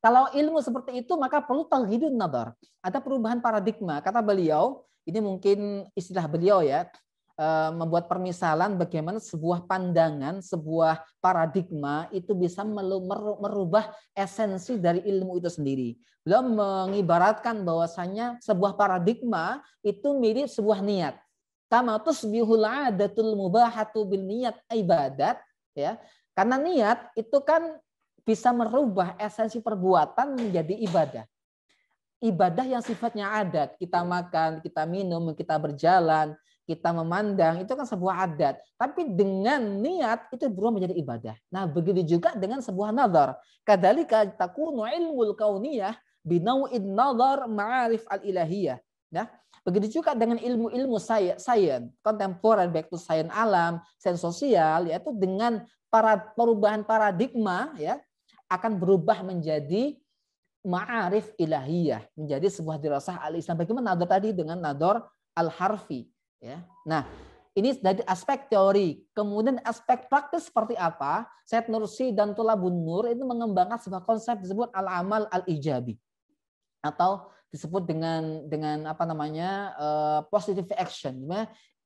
kalau ilmu seperti itu maka perlu tauhidun nadar. Ada perubahan paradigma. Kata beliau, ini mungkin istilah beliau ya, eh, membuat permisalan bagaimana sebuah pandangan, sebuah paradigma itu bisa merubah esensi dari ilmu itu sendiri. Beliau mengibaratkan bahwasanya sebuah paradigma itu mirip sebuah niat. Kama tusbihul adatul mubahatu bil niat ibadat ya. Karena niat itu kan bisa merubah esensi perbuatan menjadi ibadah. Ibadah yang sifatnya adat, kita makan, kita minum, kita berjalan, kita memandang, itu kan sebuah adat. Tapi dengan niat itu berubah menjadi ibadah. Nah, begitu juga dengan sebuah nazar. Kadalika takunu ilmul kauniyah binau'in nazar ma'arif al-ilahiyah. Nah, begitu juga dengan ilmu-ilmu sains, sains kontemporer baik itu sains alam, sains sosial yaitu dengan para perubahan paradigma ya akan berubah menjadi ma'arif ilahiyah, menjadi sebuah dirasah al-Islam. Bagaimana nador tadi dengan nador al-harfi? Ya. Nah, ini dari aspek teori. Kemudian aspek praktis seperti apa? Said Nursi dan Tulabun Nur itu mengembangkan sebuah konsep disebut al-amal al-ijabi atau disebut dengan dengan apa namanya uh, positive action.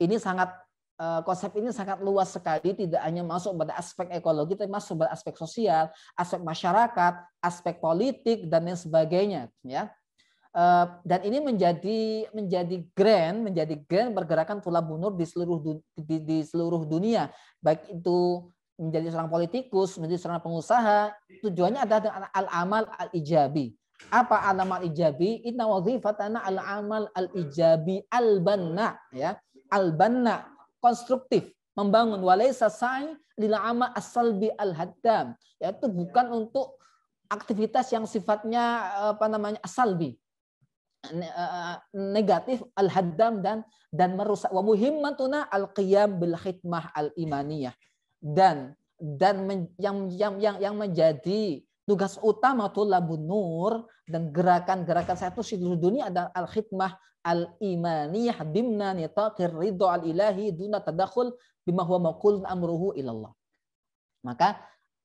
Ini sangat Eh, konsep ini sangat luas sekali, tidak hanya masuk pada aspek ekologi, tapi masuk pada aspek sosial, aspek masyarakat, aspek politik dan lain sebagainya, ya. Eh, dan ini menjadi menjadi grand, menjadi grand pergerakan pula Bunur di seluruh di, di seluruh dunia, baik itu menjadi seorang politikus, menjadi seorang pengusaha, tujuannya adalah al-amal al-ijabi. Apa al-amal ijabi? Inna wazifatana al-amal al-ijabi al-banna, ya. Al-banna konstruktif, membangun walaisa sa'i lil ama asalbi al haddam yaitu bukan untuk aktivitas yang sifatnya apa namanya asalbi eh, eh, negatif al haddam dan dan merusak wa muhimmatuna al qiyam bil khidmah al imaniyah dan dan yang yang yang yang menjadi tugas utama tulabun nur dan gerakan-gerakan saya itu seluruh dunia ada al-khidmah al-imaniyah bimna nitaqir ridho al-ilahi duna tadakhul bima huwa maqul amruhu ilallah. Maka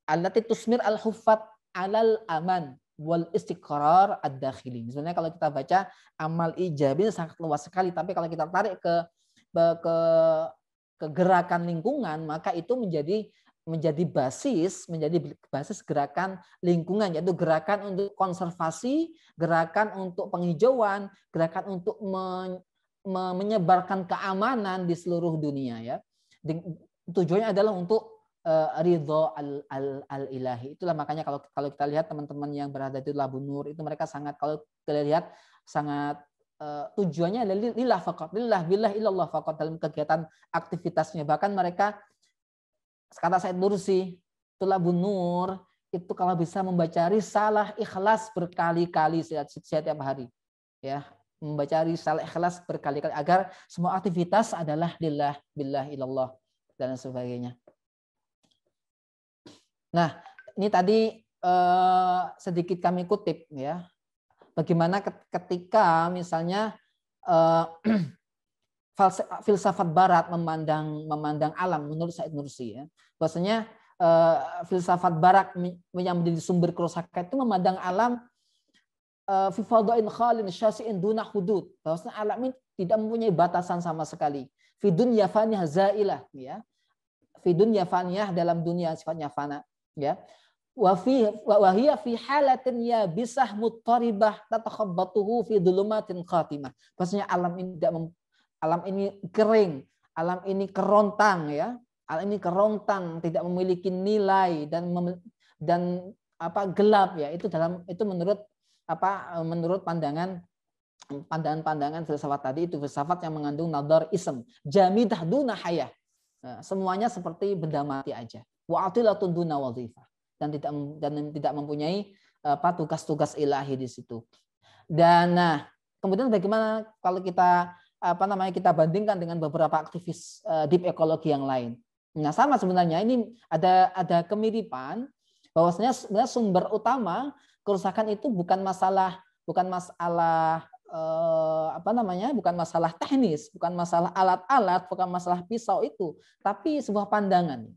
allati tusmir al-huffat alal aman wal istiqrar ad-dakhili. misalnya kalau kita baca amal ijabi sangat luas sekali tapi kalau kita tarik ke ke ke gerakan lingkungan maka itu menjadi menjadi basis menjadi basis gerakan lingkungan yaitu gerakan untuk konservasi, gerakan untuk penghijauan, gerakan untuk menyebarkan keamanan di seluruh dunia ya. Tujuannya adalah untuk eh, ridho al, al, al ilahi. Itulah makanya kalau kalau kita lihat teman-teman yang berada di Labu Nur itu mereka sangat kalau kita lihat sangat eh, tujuannya adalah lillah fakat lillah billah ilallah fakat dalam kegiatan aktivitasnya bahkan mereka kata Said Nursi, itulah Nur, itu kalau bisa membaca risalah ikhlas berkali-kali setiap hari. Ya, membaca risalah ikhlas berkali-kali agar semua aktivitas adalah lillah billah ilallah dan sebagainya. Nah, ini tadi eh, sedikit kami kutip ya. Bagaimana ketika misalnya eh, filsafat barat memandang memandang alam menurut Said Nursi ya bahwasanya uh, filsafat barat yang menjadi sumber kerusakan itu memandang alam eh, fi khalin syasi'in duna hudud bahwasanya alam ini tidak mempunyai batasan sama sekali fi dunya faniyah zailah ya fi dunya faniyah dalam dunia sifatnya fana ya wa fi wa hiya fi halatin yabisah muttaribah tatakhabbatuhu fi dhulumatin khatimah bahwasanya alam ini tidak alam ini kering, alam ini kerontang ya. Alam ini kerontang, tidak memiliki nilai dan mem, dan apa gelap ya. Itu dalam itu menurut apa menurut pandangan pandangan-pandangan filsafat tadi itu filsafat yang mengandung nadar ism jamidah duna hayah nah, semuanya seperti benda mati aja wa atilatun duna wazifah dan tidak dan tidak mempunyai apa tugas-tugas ilahi di situ dan nah kemudian bagaimana kalau kita apa namanya kita bandingkan dengan beberapa aktivis eh, deep ekologi yang lain. Nah, sama sebenarnya ini ada ada kemiripan bahwasanya sebenarnya sumber utama kerusakan itu bukan masalah bukan masalah eh, apa namanya? bukan masalah teknis, bukan masalah alat-alat, bukan masalah pisau itu, tapi sebuah pandangan.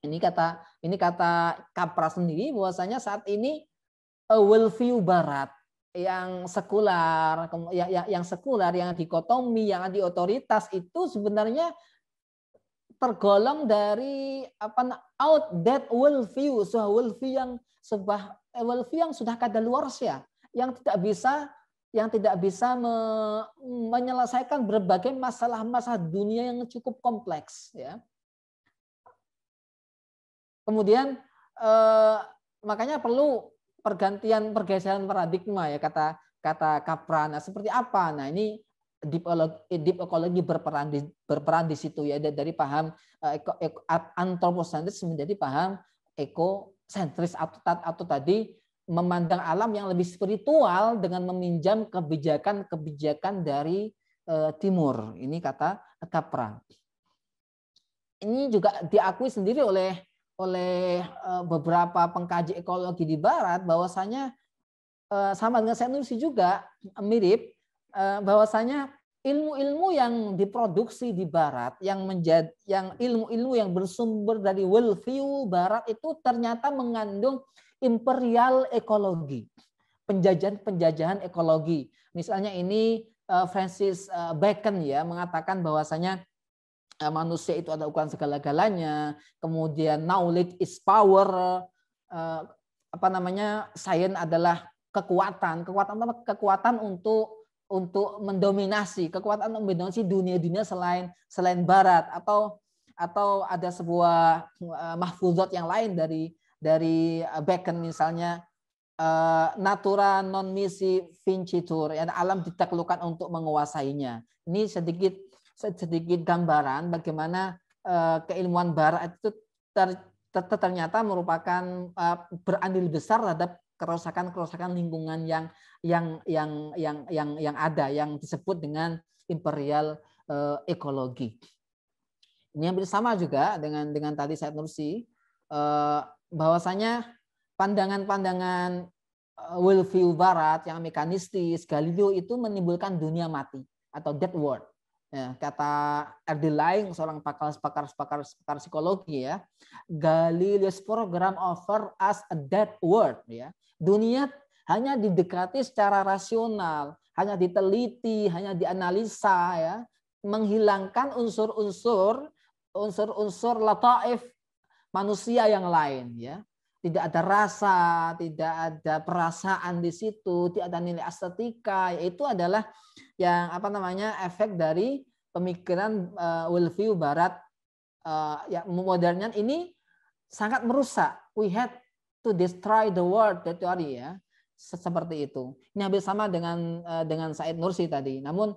Ini kata ini kata Kapra sendiri bahwasanya saat ini a eh, worldview barat yang sekular, yang, yang, ya, yang sekular, yang dikotomi, yang anti otoritas itu sebenarnya tergolong dari apa out that worldview, sebuah worldview yang sebuah eh, worldview yang sudah kada luar ya, yang tidak bisa yang tidak bisa me, menyelesaikan berbagai masalah-masalah dunia yang cukup kompleks ya. Kemudian eh, makanya perlu pergantian pergeseran paradigma ya kata kata Kaprana seperti apa? Nah, ini deep ecology, eh, deep ecology berperan di berperan di situ ya dari paham eh, eko, eko, antroposentris menjadi paham ekosentris atau, atau tadi memandang alam yang lebih spiritual dengan meminjam kebijakan-kebijakan dari uh, timur. Ini kata Kapra. Ini juga diakui sendiri oleh oleh eh, beberapa pengkaji ekologi di barat bahwasanya eh, sama dengan senusi juga eh, mirip bahwasanya ilmu-ilmu yang diproduksi di barat yang menjadi yang ilmu-ilmu yang bersumber dari worldview barat itu ternyata mengandung imperial ekologi penjajahan-penjajahan ekologi misalnya ini Francis Bacon ya mengatakan bahwasanya Eh, manusia itu ada ukuran segala-galanya, kemudian knowledge is power, eh, apa namanya sains adalah kekuatan, kekuatan apa? Kekuatan untuk untuk mendominasi, kekuatan untuk mendominasi dunia-dunia selain selain barat atau atau ada sebuah eh, mahfuzat yang lain dari dari Bacon misalnya natura non misi vincitur, yang alam ditaklukkan untuk menguasainya. Ini sedikit sedikit gambaran bagaimana eh, keilmuan barat itu ter, ter, ternyata merupakan eh, berandil besar terhadap kerusakan-kerusakan lingkungan yang yang yang yang yang yang ada yang disebut dengan imperial eh, ekologi. Ini hampir sama juga dengan dengan tadi saya Nursi bahwasanya pandangan-pandangan worldview barat yang mekanistis Galileo itu menimbulkan dunia mati atau dead world Ya, kata Erdi Laing, seorang pakar, pakar, pakar, pakar psikologi ya, Galileo's program offer us a dead world. Ya. Dunia hanya didekati secara rasional, hanya diteliti, hanya dianalisa, ya, menghilangkan unsur-unsur unsur-unsur lataif manusia yang lain ya tidak ada rasa, tidak ada perasaan di situ, tidak ada nilai estetika, yaitu adalah yang apa namanya efek dari pemikiran uh, worldview barat uh, ya modernnya ini sangat merusak. We had to destroy the world the theory ya. Seperti itu. Ini hampir sama dengan uh, dengan Said Nursi tadi. Namun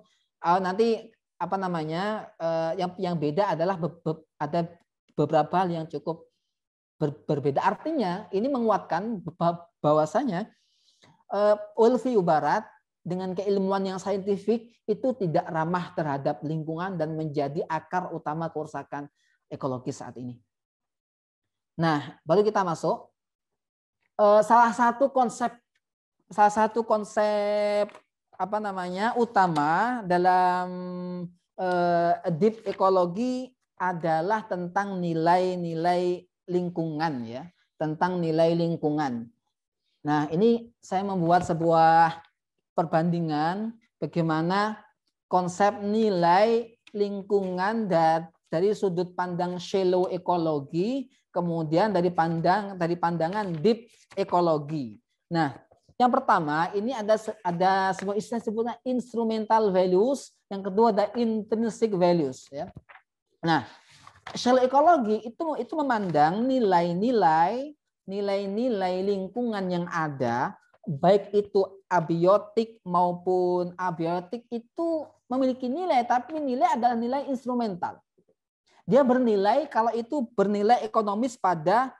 uh, nanti apa namanya uh, yang yang beda adalah be be ada beberapa hal yang cukup ber, berbeda. Artinya ini menguatkan bahwasanya uh, Barat dengan keilmuan yang saintifik itu tidak ramah terhadap lingkungan dan menjadi akar utama kerusakan ekologis saat ini. Nah, baru kita masuk uh, salah satu konsep salah satu konsep apa namanya utama dalam uh, deep ekologi adalah tentang nilai-nilai lingkungan ya, tentang nilai lingkungan. Nah, ini saya membuat sebuah perbandingan bagaimana konsep nilai lingkungan dari sudut pandang shallow ekologi, kemudian dari pandang dari pandangan deep ekologi. Nah, yang pertama ini ada ada sebuah istilah sebutnya instrumental values, yang kedua ada intrinsic values ya. Nah, Secara ekologi itu itu memandang nilai-nilai nilai-nilai lingkungan yang ada baik itu abiotik maupun abiotik itu memiliki nilai tapi nilai adalah nilai instrumental. Dia bernilai kalau itu bernilai ekonomis pada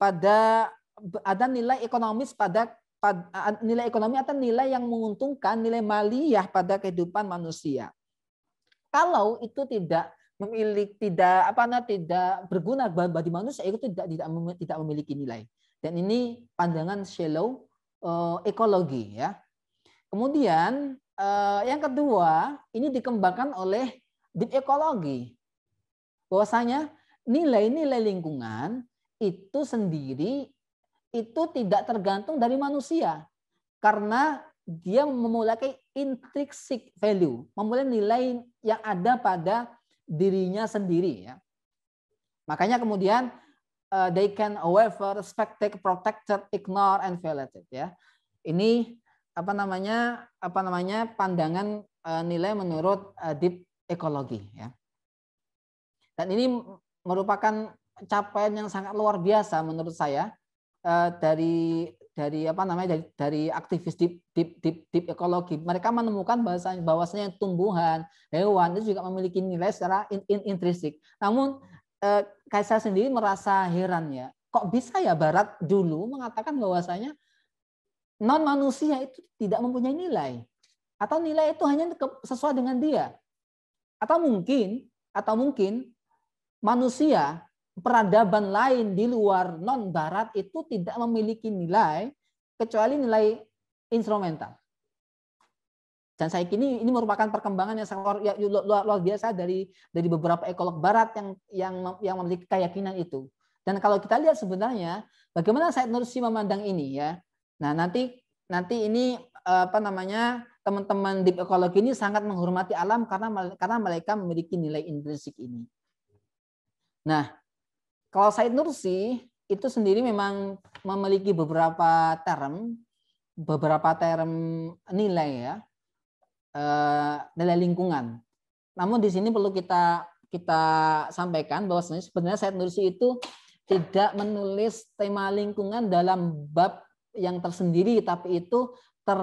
pada ada nilai ekonomis pada, pada nilai ekonomi atau nilai yang menguntungkan nilai maliyah pada kehidupan manusia. Kalau itu tidak memiliki tidak apa namanya tidak berguna bagi manusia itu tidak tidak tidak memiliki nilai. Dan ini pandangan shallow uh, ekologi ya. Kemudian eh, yang kedua ini dikembangkan oleh deep ekologi. Bahwasanya nilai-nilai lingkungan itu sendiri itu tidak tergantung dari manusia karena dia memulai intrinsic value, memulai nilai yang ada pada dirinya sendiri ya. Makanya kemudian uh, they can however respect, take, protected, ignore and violated ya. Ini apa namanya apa namanya pandangan uh, nilai menurut uh, deep ekologi ya. Dan ini merupakan capaian yang sangat luar biasa menurut saya uh, dari dari apa namanya dari, dari aktivis deep, deep deep deep ekologi mereka menemukan bahwasanya bahwasanya tumbuhan hewan itu juga memiliki nilai secara in, in, intrinsik namun eh, kaisar sendiri merasa heran ya kok bisa ya barat dulu mengatakan bahwasanya non manusia itu tidak mempunyai nilai atau nilai itu hanya sesuai dengan dia atau mungkin atau mungkin manusia peradaban lain di luar non barat itu tidak memiliki nilai kecuali nilai instrumental. Dan saya kini ini merupakan perkembangan yang sangat luar, ya, luar, luar biasa dari dari beberapa ekolog barat yang yang yang memiliki keyakinan itu. Dan kalau kita lihat sebenarnya bagaimana saya Nursi memandang ini ya. Nah, nanti nanti ini apa namanya? teman-teman di ekologi ini sangat menghormati alam karena karena mereka memiliki nilai intrinsik ini. Nah, kalau Said Nursi itu sendiri memang memiliki beberapa term, beberapa term nilai ya, eh, nilai lingkungan. Namun di sini perlu kita kita sampaikan bahwa sebenarnya Said Nursi itu tidak menulis tema lingkungan dalam bab yang tersendiri, tapi itu ter,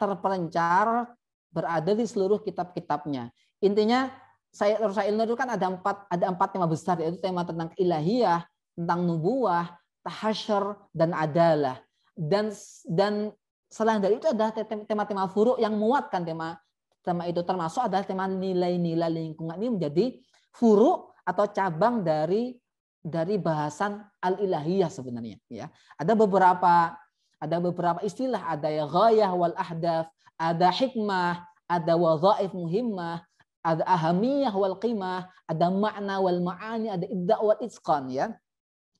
terperencar berada di seluruh kitab-kitabnya. Intinya saya Rusail saya kan ada empat ada empat tema besar yaitu tema tentang ilahiyah, tentang nubuah, tahasyur dan adalah. Dan dan selain dari itu ada tema-tema furuk yang muatkan tema tema itu termasuk adalah tema nilai-nilai lingkungan ini menjadi furuk atau cabang dari dari bahasan al-ilahiyah sebenarnya ya. Ada beberapa ada beberapa istilah, ada ya ghayah wal ahdaf, ada hikmah, ada wadhaif muhimmah, ada ahamiyah wal qimah, ada makna wal ma'ani, ada idda wal itqan ya.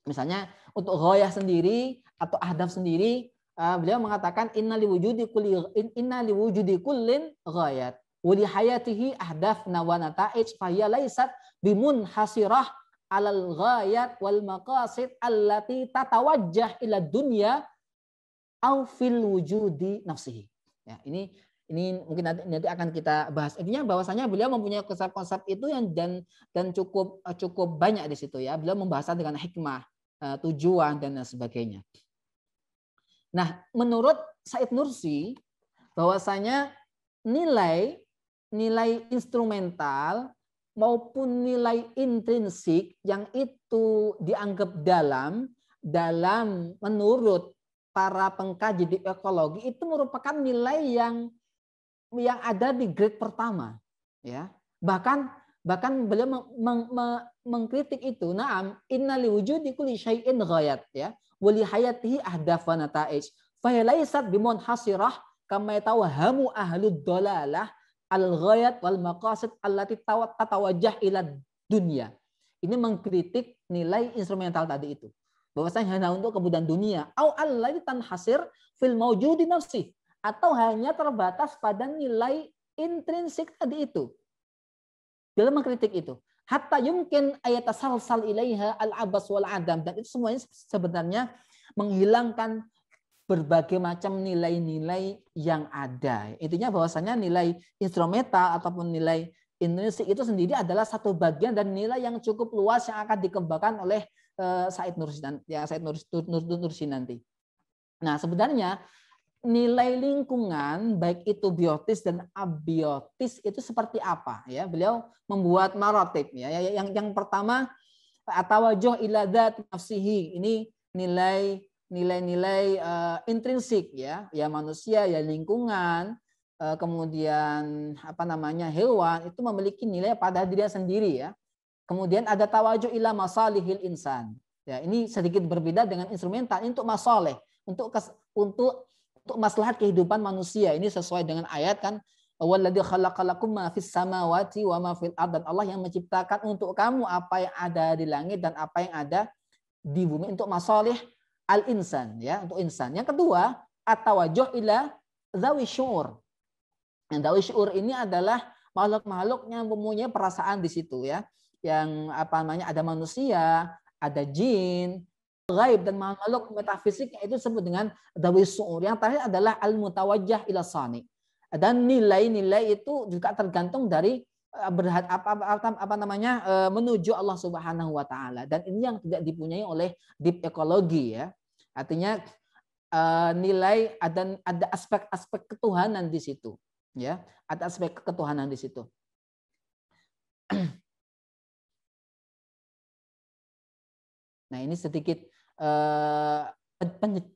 Misalnya untuk ghoyah sendiri atau ahdaf sendiri, eh, beliau mengatakan inna wujudi kulli inna wujudi kullin ghayat wa li hayatihi ahdaf wa nata'ij fa hiya laysat bimun hasirah alal ghayat wal maqasid allati tatawajjah ila dunya au fil wujudi nafsihi. Ya, ini ini mungkin nanti, nanti akan kita bahas. Intinya bahwasanya beliau mempunyai konsep-konsep itu yang dan dan cukup eh, cukup banyak di situ ya. Beliau membahasnya dengan hikmah, eh, tujuan dan sebagainya. Nah, menurut Said Nursi bahwasanya nilai nilai instrumental maupun nilai intrinsik yang itu dianggap dalam dalam menurut para pengkaji di ekologi itu merupakan nilai yang yang ada di grade pertama, ya. Bahkan bahkan beliau meng, meng, meng, mengkritik itu na'am inna li wujudi kulli syai'in ghayat ya wa li hayatihi ahdaf wa nata'ij fa laysat munhasirah kama yatawahhamu ahlud dalalah al ghayat wal maqasid allati tatawajjah ila dunya ini mengkritik nilai instrumental tadi itu bahwasanya hanya nah, untuk kebutuhan dunia au allati tanhasir fil mawjudi nafsi atau hanya terbatas pada nilai intrinsik tadi itu dalam mengkritik itu hatta yumkin ayat sal ilaiha al abbas wal adam dan itu semuanya sebenarnya menghilangkan berbagai macam nilai-nilai yang ada intinya bahwasanya nilai instrumental ataupun nilai intrinsik itu sendiri adalah satu bagian dan nilai yang cukup luas yang akan dikembangkan oleh eh, Said Nursi ya Said Nursi, Nur, Nursi nanti. Nah, sebenarnya nilai lingkungan baik itu biotis dan abiotis itu seperti apa ya beliau membuat marotip ya, ya yang yang pertama atawajoh iladat nafsihi ini nilai nilai-nilai uh, intrinsik ya ya manusia ya lingkungan uh, kemudian apa namanya hewan itu memiliki nilai pada diri sendiri ya kemudian ada tawajuh ila masalihil insan ya ini sedikit berbeda dengan instrumental untuk masoleh untuk kes, untuk untuk maslahat kehidupan manusia. Ini sesuai dengan ayat kan Walladzi khalaqalakum ma fis samawati wa ma fil dan Allah yang menciptakan untuk kamu apa yang ada di langit dan apa yang ada di bumi untuk masalih al insan ya untuk insan. Yang kedua, atau ila dzawi syuur. Yang dzawi syuur ini adalah makhluk-makhluk yang mempunyai perasaan di situ ya. Yang apa namanya ada manusia, ada jin, gaib dan makhluk metafisiknya itu disebut dengan dawai su'ur. Yang terakhir adalah al-mutawajjah ila sani. Dan nilai-nilai itu juga tergantung dari eh, berhat apa, apa, apa namanya eh, menuju Allah Subhanahu wa taala dan ini yang tidak dipunyai oleh deep ekologi ya. Artinya eh, nilai ada ada aspek-aspek ketuhanan di situ ya. Ada aspek ketuhanan di situ. Nah, ini sedikit Eh,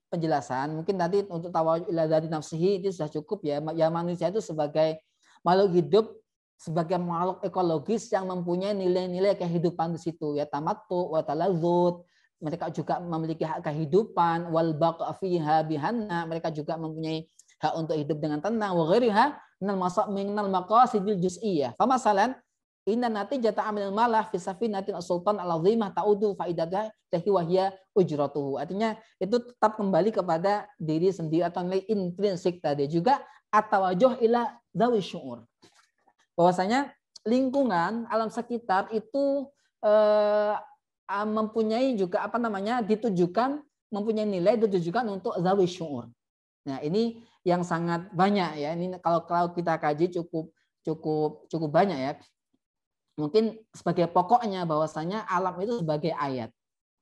penjelasan mungkin tadi untuk tawajud ila dari nafsihi itu sudah cukup ya ya manusia itu sebagai makhluk hidup sebagai makhluk ekologis yang mempunyai nilai-nilai kehidupan di situ ya tamat wa talazut mereka juga memiliki hak kehidupan wal fiha bihanna mereka juga mempunyai hak untuk hidup dengan tenang wa ghairiha minal maqasidil juz'iyah fa masalan Inna nati jata amil malah filsafin natin sultan al azimah taudu faidaga dahi wahya ujratuhu. Artinya itu tetap kembali kepada diri sendiri atau nilai intrinsik tadi juga atawajoh ila dawi syu'ur. Bahwasanya lingkungan alam sekitar itu eh, mempunyai juga apa namanya ditujukan mempunyai nilai ditujukan untuk zawi syu'ur. Nah, ini yang sangat banyak ya. Ini kalau kalau kita kaji cukup cukup cukup banyak ya mungkin sebagai pokoknya bahwasanya alam itu sebagai ayat.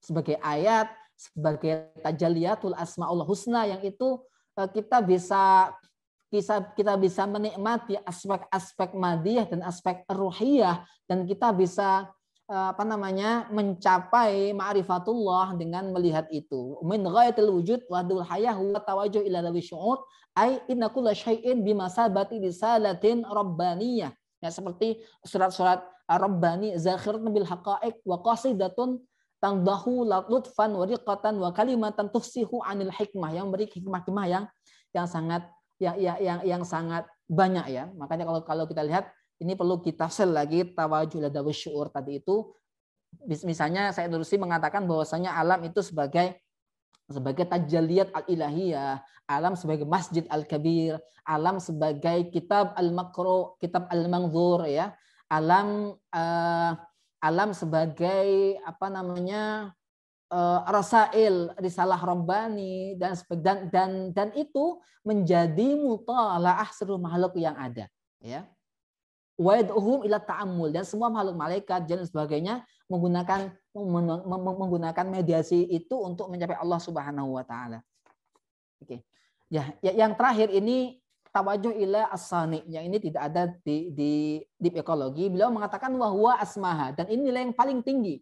Sebagai ayat, sebagai tajalliatul asmaul husna yang itu eh, kita bisa kita kita bisa menikmati aspek-aspek madiyah dan aspek ruhiyah dan kita bisa eh, apa namanya mencapai ma'rifatullah dengan melihat itu min ghaitil wujud dul hayah wa tawajjuh ila dawi syu'ur ai inna kulla syai'in risalatin rabbaniyah ya seperti surat-surat Arabani rabbani nabil bil haqa'iq wa qasidatun tandahu lutfan wa riqatan wa kalimatan tufsihu anil hikmah yang beri hikmah-hikmah yang yang sangat yang, yang yang yang sangat banyak ya. Makanya kalau kalau kita lihat ini perlu kita sel lagi tawajul ada syuur tadi itu misalnya saya Nurusi mengatakan bahwasanya alam itu sebagai sebagai tajalliyat al-ilahiyah, alam sebagai masjid al-kabir, alam sebagai kitab al-makro, kitab al-mangzur ya, alam uh, alam sebagai apa namanya uh, rasail risalah rombani dan dan dan dan itu menjadi mutalaah seluruh makhluk yang ada ya wa'idhum ila ta'ammul dan semua makhluk malaikat jin dan sebagainya menggunakan menggunakan mediasi itu untuk mencapai Allah Subhanahu wa taala. Oke. Okay. Ya, ya, yang terakhir ini tawajuh ila asani yang ini tidak ada di di di ekologi beliau mengatakan wahwa asmaha dan ini nilai yang paling tinggi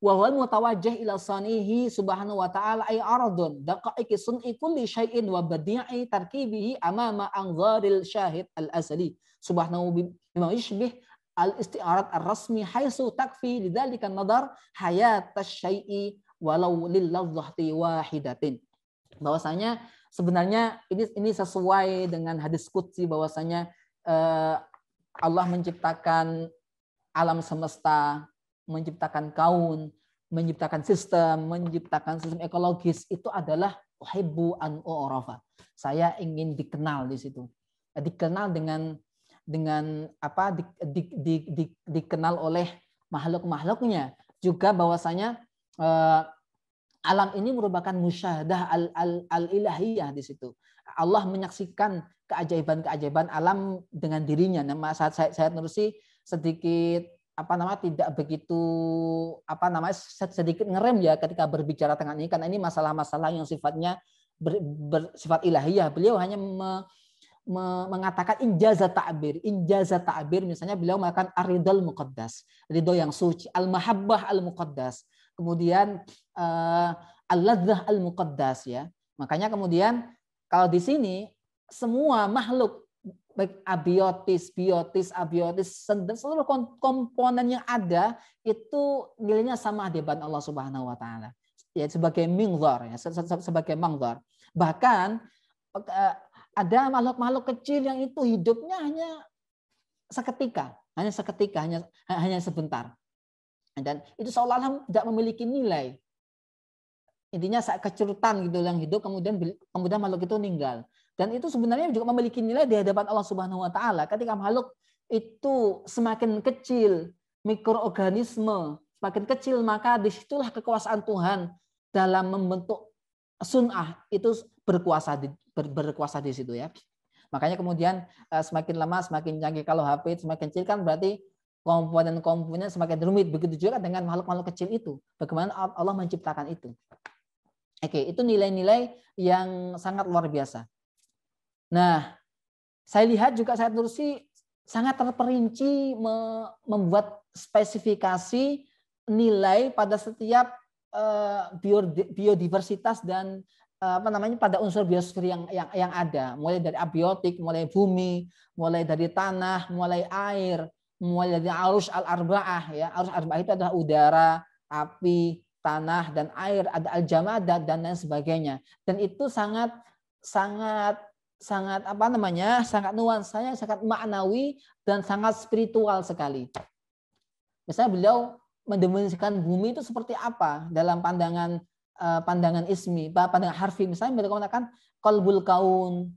wahwa mutawajjih ila sanihi subhanahu wa ta'ala ai aradun daqaiki sun'i kulli syai'in wa badi'i tarkibihi amama anzaril syahid al asli subhanahu bima yushbih al isti'arat ar rasmi haitsu takfi lidzalika nadar hayat syai'i walau lil wahidatin bahwasanya sebenarnya ini ini sesuai dengan hadis kutsi bahwasanya eh, Allah menciptakan alam semesta, menciptakan kaun, menciptakan sistem, menciptakan sistem ekologis itu adalah uhibbu an u'rafa. Saya ingin dikenal di situ. Dikenal dengan dengan apa di, di, di, di, dikenal oleh makhluk-makhluknya juga bahwasanya eh, alam ini merupakan musyahadah al, al, al di situ. Allah menyaksikan keajaiban-keajaiban alam dengan dirinya. Nama saat saya, saya Nursi sedikit apa nama tidak begitu apa nama sedikit ngerem ya ketika berbicara tentang ini karena ini masalah-masalah yang sifatnya ber, sifat ilahiyah. Beliau hanya me, me, mengatakan injaza ta'bir. Injaza ta'bir misalnya beliau mengatakan aridal muqaddas, ridho yang suci, al-mahabbah al-muqaddas kemudian uh, eh, al-ladzah al-muqaddas ya. Makanya kemudian kalau di sini semua makhluk baik abiotis, biotis, abiotis, seluruh komponen yang ada itu nilainya sama di depan Allah Subhanahu wa taala. Ya sebagai mingzor ya, sebagai mangzor. Bahkan eh, ada makhluk-makhluk kecil yang itu hidupnya hanya seketika, hanya seketika, hanya hanya sebentar. Dan itu seolah-olah tidak memiliki nilai. Intinya saat kecerutan gitu yang hidup kemudian kemudian makhluk itu meninggal. Dan itu sebenarnya juga memiliki nilai di hadapan Allah Subhanahu wa taala ketika makhluk itu semakin kecil mikroorganisme semakin kecil maka disitulah kekuasaan Tuhan dalam membentuk sunnah itu berkuasa di, ber, berkuasa di situ ya. Makanya kemudian eh, semakin lama semakin canggih kalau HP semakin kecil kan berarti komponen-komponen semakin rumit. Begitu juga dengan makhluk-makhluk kecil itu. Bagaimana Allah menciptakan itu. Oke, itu nilai-nilai yang sangat luar biasa. Nah, saya lihat juga saya terusi sangat terperinci membuat spesifikasi nilai pada setiap eh, biodiversitas dan eh, apa namanya pada unsur biosfer yang yang yang ada mulai dari abiotik mulai bumi mulai dari tanah mulai air mualladzi arus al arbaah ya arus arbaah itu adalah udara api tanah dan air ada al jamadat dan lain sebagainya dan itu sangat sangat sangat apa namanya sangat nuansanya sangat maknawi dan sangat spiritual sekali misalnya beliau mendefinisikan bumi itu seperti apa dalam pandangan eh, pandangan ismi pandangan harfi misalnya beliau mengatakan kolbul kaun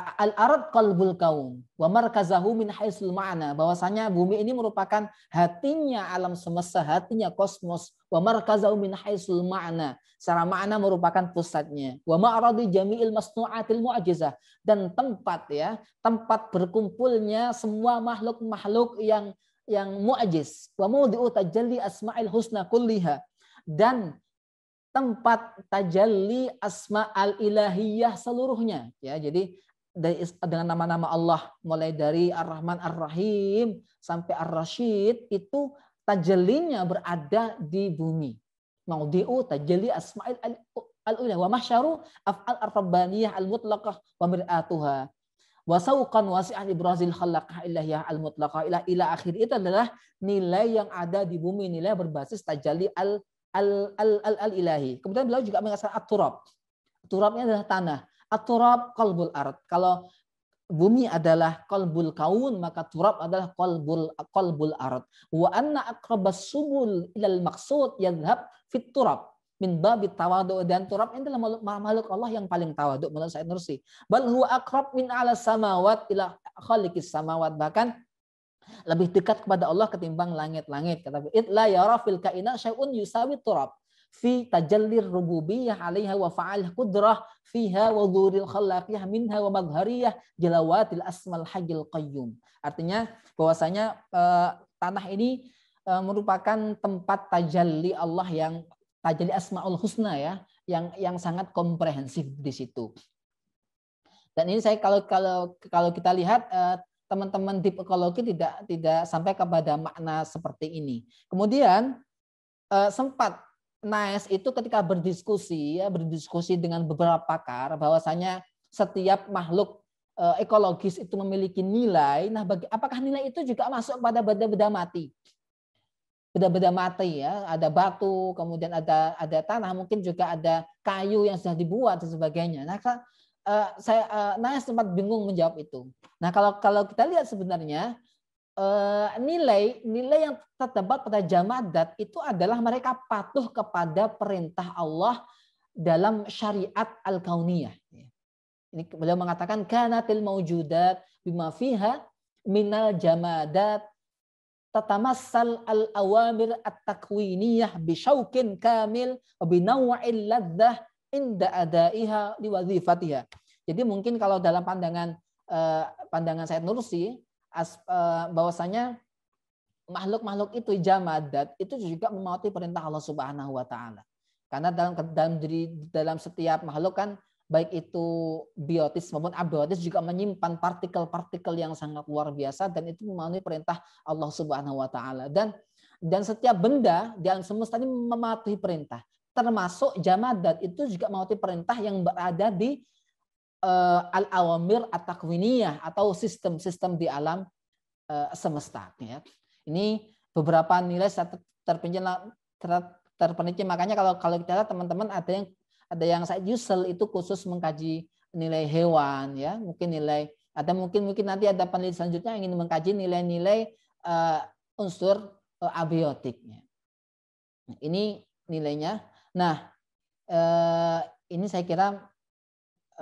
al arad qalbul kaum wa markazahu min haisul ma'na bahwasanya bumi ini merupakan hatinya alam semesta hatinya kosmos wa markazahu min haisul ma'na secara makna merupakan pusatnya wa ma'radi jami'il masnu'atil mu'jizah dan tempat ya tempat berkumpulnya semua makhluk-makhluk yang yang mu'jiz wa mawdi'u tajalli asma'il husna kulliha dan tempat tajalli asma al ilahiyah seluruhnya ya jadi dari dengan nama-nama Allah mulai dari Ar-Rahman Ar-Rahim sampai Ar-Rashid itu tajelinya berada di bumi. Maudi'u tajeli asma'il al-ula wa mahsyaru af'al ar-rabbaniyah al-mutlaqah wa mir'atuha. Wa sawqan wasi'an ibrazil khalaqah illahiyah al-mutlaqah ila ila akhir itu adalah nilai yang ada di bumi, nilai berbasis tajali al al al, al, al ilahi. Kemudian beliau juga mengatakan at-turab. Turabnya adalah tanah Aturab kolbul arat. Kalau bumi adalah kolbul kaun, maka turab adalah kolbul kolbul arat. Wa anna akrabas subul ilal maksud yadhab fit turab min babi tawadu dan turab ini adalah makhluk Allah yang paling tawadu menurut saya Nursi. Bal huwa akrab min ala samawat ila khaliqis samawat bahkan lebih dekat kepada Allah ketimbang langit-langit kata it la yara fil kaina syai'un yusawi turab fi tajallir rububiyah 'alaiha wa fa'al qudrah fiha wa dhuril khallaqiyah minha wa madhariyah jalawatil asmal hajil qayyum. Artinya bahwasanya uh, tanah ini uh, merupakan tempat tajalli Allah yang tajalli asmaul husna ya yang yang sangat komprehensif di situ. Dan ini saya kalau kalau kalau kita lihat uh, teman-teman deep ekologi tidak tidak sampai kepada makna seperti ini. Kemudian eh, sempat Nice itu ketika berdiskusi ya berdiskusi dengan beberapa pakar bahwasanya setiap makhluk eh, ekologis itu memiliki nilai. Nah, bagi apakah nilai itu juga masuk pada benda-benda mati? Benda-benda mati ya, ada batu, kemudian ada ada tanah, mungkin juga ada kayu yang sudah dibuat dan sebagainya. Nah, eh, saya nah sempat bingung menjawab itu. Nah, kalau kalau kita lihat sebenarnya Eh, nilai nilai yang terdapat pada jamadat itu adalah mereka patuh kepada perintah Allah dalam syariat al-kauniyah. Ini beliau mengatakan kanatil maujudat bima fiha minal jamadat tatamassal al awamir at takwiniyah bishaukin kamil wa bi ladzah inda adaiha li wazifatiha. Jadi mungkin kalau dalam pandangan eh, pandangan saya Nursi as, eh, bahwasanya makhluk-makhluk itu jamadat itu juga mematuhi perintah Allah Subhanahu wa taala. Karena dalam dalam diri dalam setiap makhluk kan baik itu biotis maupun abiotis juga menyimpan partikel-partikel yang sangat luar biasa dan itu memenuhi perintah Allah Subhanahu wa taala dan dan setiap benda di alam semesta ini mematuhi perintah termasuk jamadat itu juga mematuhi perintah yang berada di Eh, al-awamir at-takwiniyah atau sistem-sistem di alam eh, semesta. ya. Ini beberapa nilai terpencil terpencil. Makanya kalau kalau kita lihat teman-teman ada yang ada yang saya usel itu khusus mengkaji nilai hewan ya mungkin nilai ada mungkin mungkin nanti ada penelitian selanjutnya yang ingin mengkaji nilai-nilai uh, unsur uh, abiotiknya ini nilainya nah uh, ini saya kira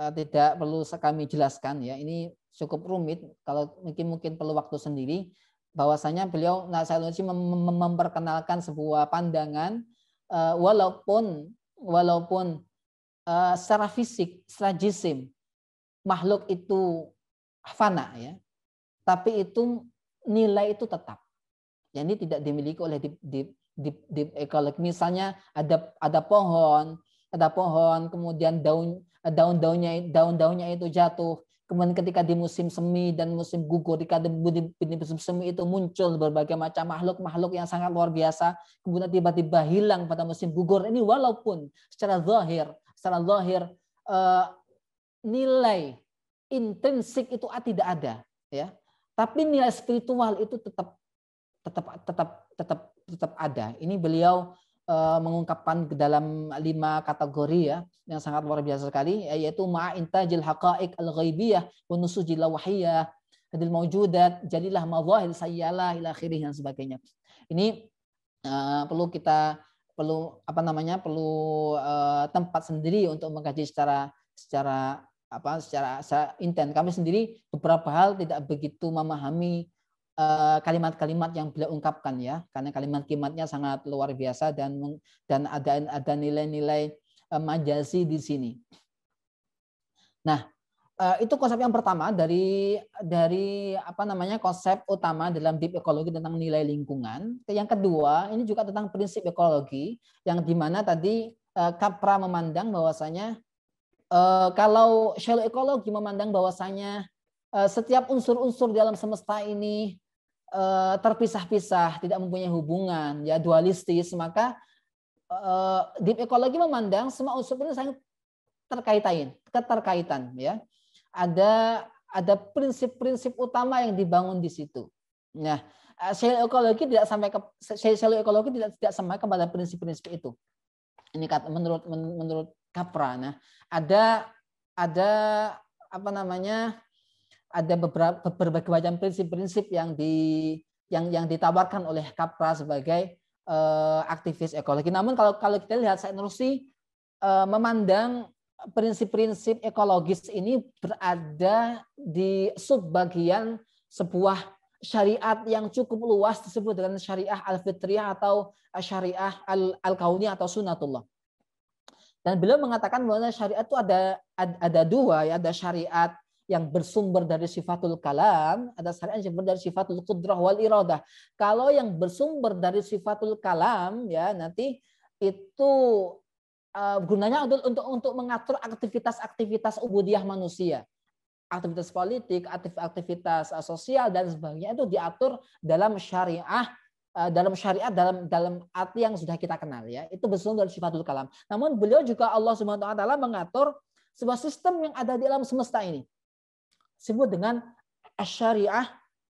Eh, tidak perlu kami jelaskan ya. Ini cukup rumit kalau mungkin mungkin perlu waktu sendiri bahwasanya beliau Nasalusi mem memperkenalkan sebuah pandangan uh, walaupun walaupun uh, secara fisik, secara jisim makhluk itu fana ya. Tapi itu nilai itu tetap. Ya, ini tidak dimiliki oleh deep, deep, deep, deep ecology. Misalnya ada ada pohon, ada pohon, kemudian daun daun-daunnya daun-daunnya itu jatuh kemudian ketika di musim semi dan musim gugur ketika di, musim semi itu muncul berbagai macam makhluk-makhluk yang sangat luar biasa kemudian tiba-tiba hilang pada musim gugur ini walaupun secara zahir secara zahir eh, nilai intrinsik itu ah, tidak ada ya tapi nilai spiritual itu tetap tetap tetap tetap tetap ada ini beliau Eh, mengungkapkan ke dalam lima kategori ya yang sangat luar biasa sekali yaitu ma intajil haqa'iq al-ghaibiyah wa nusujil wahiyah hadil maujudat jadilah madhahir sayyalah ila akhirih dan sebagainya. Ini uh, perlu kita perlu apa namanya perlu uh, tempat sendiri untuk mengkaji secara secara apa secara, secara intent. Kami sendiri beberapa hal tidak begitu memahami Eh, kalimat-kalimat yang beliau ungkapkan ya karena kalimat-kalimatnya sangat luar biasa dan dan ada ada nilai-nilai eh, majasi di sini. Nah, eh, itu konsep yang pertama dari dari apa namanya konsep utama dalam deep ekologi tentang nilai lingkungan. Yang kedua, ini juga tentang prinsip ekologi yang dimana tadi Kapra memandang bahwasanya kalau shallow ekologi memandang bahwasanya Eh, setiap unsur-unsur dalam semesta ini eh, terpisah-pisah, tidak mempunyai hubungan, ya dualistis, maka eh, deep ekologi memandang semua unsur ini sangat terkaitain, keterkaitan, ya. Ada ada prinsip-prinsip utama yang dibangun di situ. Nah, sel ekologi tidak sampai ke sel ekologi tidak tidak sampai kepada prinsip-prinsip itu. Ini kata menurut menurut Kapra. Nah, ada ada apa namanya ada beberapa berbagai macam prinsip-prinsip yang di yang yang ditawarkan oleh Kapra sebagai uh, aktivis ekologi. Namun kalau kalau kita lihat saya Nursi uh, eh, memandang prinsip-prinsip ekologis ini berada di subbagian sebuah syariat yang cukup luas disebut dengan syariah al-fitriyah atau syariah al-kauniyah atau sunatullah. Dan beliau mengatakan bahwa syariat itu ada ada, ada dua ya, ada syariat yang bersumber dari sifatul kalam, ada syariat yang bersumber dari sifatul qudrah wal iradah. Kalau yang bersumber dari sifatul kalam ya nanti itu uh, gunanya untuk untuk untuk mengatur aktivitas-aktivitas ubudiyah manusia. Aktivitas politik, aktivitas eh, sosial dan sebagainya itu diatur dalam syariah eh, dalam syariat dalam dalam arti yang sudah kita kenal ya itu bersumber dari sifatul kalam. Namun beliau juga Allah Subhanahu wa taala mengatur sebuah sistem yang ada di alam semesta ini disebut dengan asyariah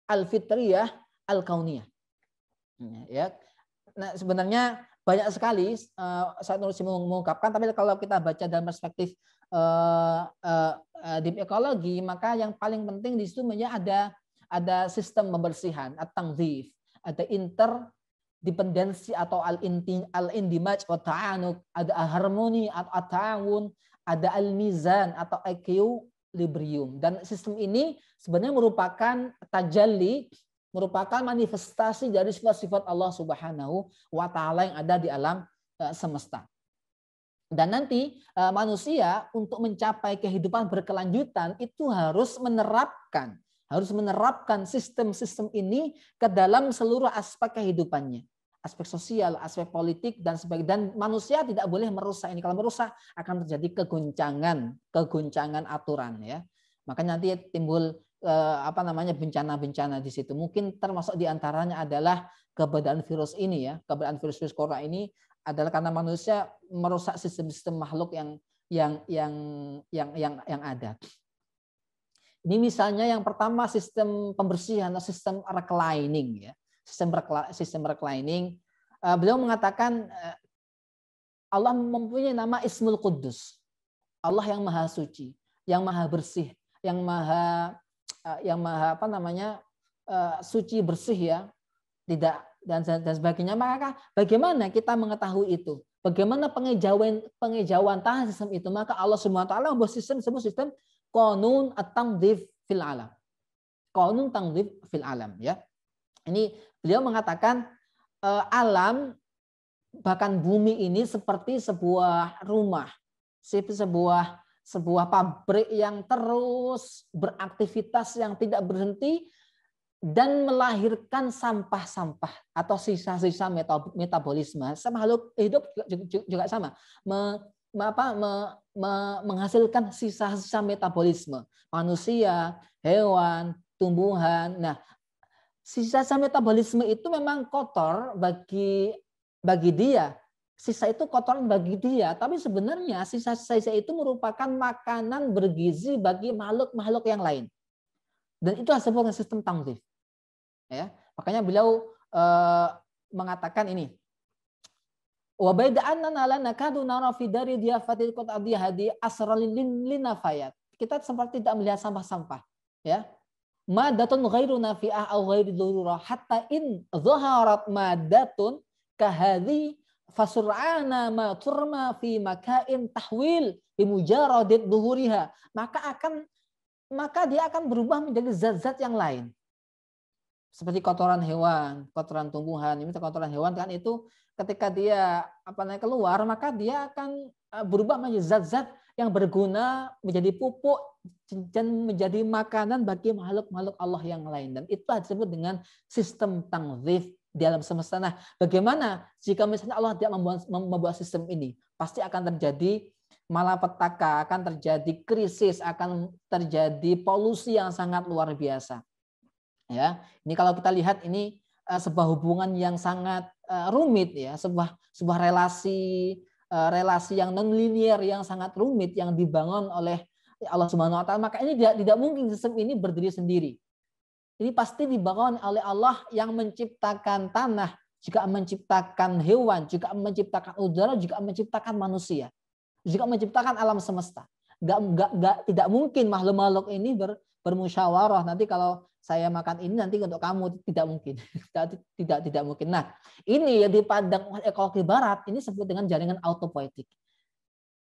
al-fitriyah al-kauniyah. Hmm, ya. Nah, sebenarnya banyak sekali uh, saya nulis mengungkapkan tapi kalau kita baca dalam perspektif uh, eh, ekologi eh, eh, maka yang paling penting di situ ada ada sistem pembersihan atau tangzif, ada inter dependensi atau al inti al ta'anuk, ada harmoni atau ta'awun, ada al-mizan atau IQ librium. Dan sistem ini sebenarnya merupakan tajalli, merupakan manifestasi dari sifat-sifat Allah Subhanahu wa taala yang ada di alam eh, semesta. Dan nanti eh, manusia untuk mencapai kehidupan berkelanjutan itu harus menerapkan harus menerapkan sistem-sistem ini ke dalam seluruh aspek kehidupannya aspek sosial, aspek politik dan sebagainya. Dan manusia tidak boleh merusak ini. Kalau merusak akan terjadi keguncangan, keguncangan aturan ya. Makanya nanti timbul eh, apa namanya bencana-bencana di situ. Mungkin termasuk diantaranya adalah keberadaan virus ini ya, keberadaan virus virus corona ini adalah karena manusia merusak sistem-sistem makhluk yang yang yang yang yang yang ada. Ini misalnya yang pertama sistem pembersihan atau sistem reclining ya sistem sistem reclining. Eh, beliau mengatakan eh, Allah mempunyai nama Ismul Kudus Allah yang maha suci, yang maha bersih, yang maha eh, yang maha apa namanya suci bersih ya, tidak dan dan sebagainya. Maka bagaimana kita mengetahui itu? Bagaimana pengejauhan pengejauhan tahan sistem itu? Maka Allah semua tahu taala membuat sistem sebuah sistem konun atang fil alam. Konun tangdif fil alam ya. Ini beliau mengatakan eh, alam bahkan bumi ini seperti sebuah rumah, sebuah sebuah pabrik yang terus beraktivitas yang tidak berhenti dan melahirkan sampah-sampah atau sisa-sisa metabolisme. Makhluk hidup juga, juga sama. Me, apa, me, me, menghasilkan sisa-sisa metabolisme. Manusia, hewan, tumbuhan. Nah, sisa-sisa metabolisme itu memang kotor bagi bagi dia. Sisa itu kotoran bagi dia, tapi sebenarnya sisa-sisa itu merupakan makanan bergizi bagi makhluk-makhluk yang lain. Dan itu sebuah sistem tangzif. Ya, makanya beliau eh, mengatakan ini. Wa baida annana nakadu nara fi dari diafatil qad hadi asralin linafayat. Kita sempat tidak melihat sampah-sampah, ya madatun ghairu nafi'ah au ghairu darurah hatta in zaharat madatun kahadhi fasur'ana ma turma fi makain tahwil bimujaradid duhuriha maka akan maka dia akan berubah menjadi zat-zat yang lain seperti kotoran hewan, kotoran tumbuhan, ini kotoran hewan kan itu ketika dia apa namanya keluar maka dia akan eh, berubah menjadi zat-zat yang berguna menjadi pupuk dan menjadi makanan bagi makhluk-makhluk Allah yang lain. Dan itu disebut dengan sistem tangzif di alam semesta. Nah, bagaimana jika misalnya Allah tidak membuat, membuat sistem ini? Pasti akan terjadi malapetaka, akan terjadi krisis, akan terjadi polusi yang sangat luar biasa. Ya, ini kalau kita lihat ini eh, sebuah hubungan yang sangat eh, rumit ya, sebuah sebuah relasi Eh, relasi yang non linear yang sangat rumit yang dibangun oleh Allah Subhanahu wa taala, maka ini tidak, tidak mungkin sistem ini berdiri sendiri. Ini pasti dibangun oleh Allah yang menciptakan tanah, juga menciptakan hewan, juga menciptakan udara, juga menciptakan manusia, juga menciptakan alam semesta. Gak, gak, gak, tidak mungkin makhluk-makhluk ini ber, bermusyawarah. Nanti kalau saya makan ini nanti untuk kamu tidak mungkin tidak tidak mungkin nah ini yang dipandang oleh ekologi barat ini disebut dengan jaringan autopoietik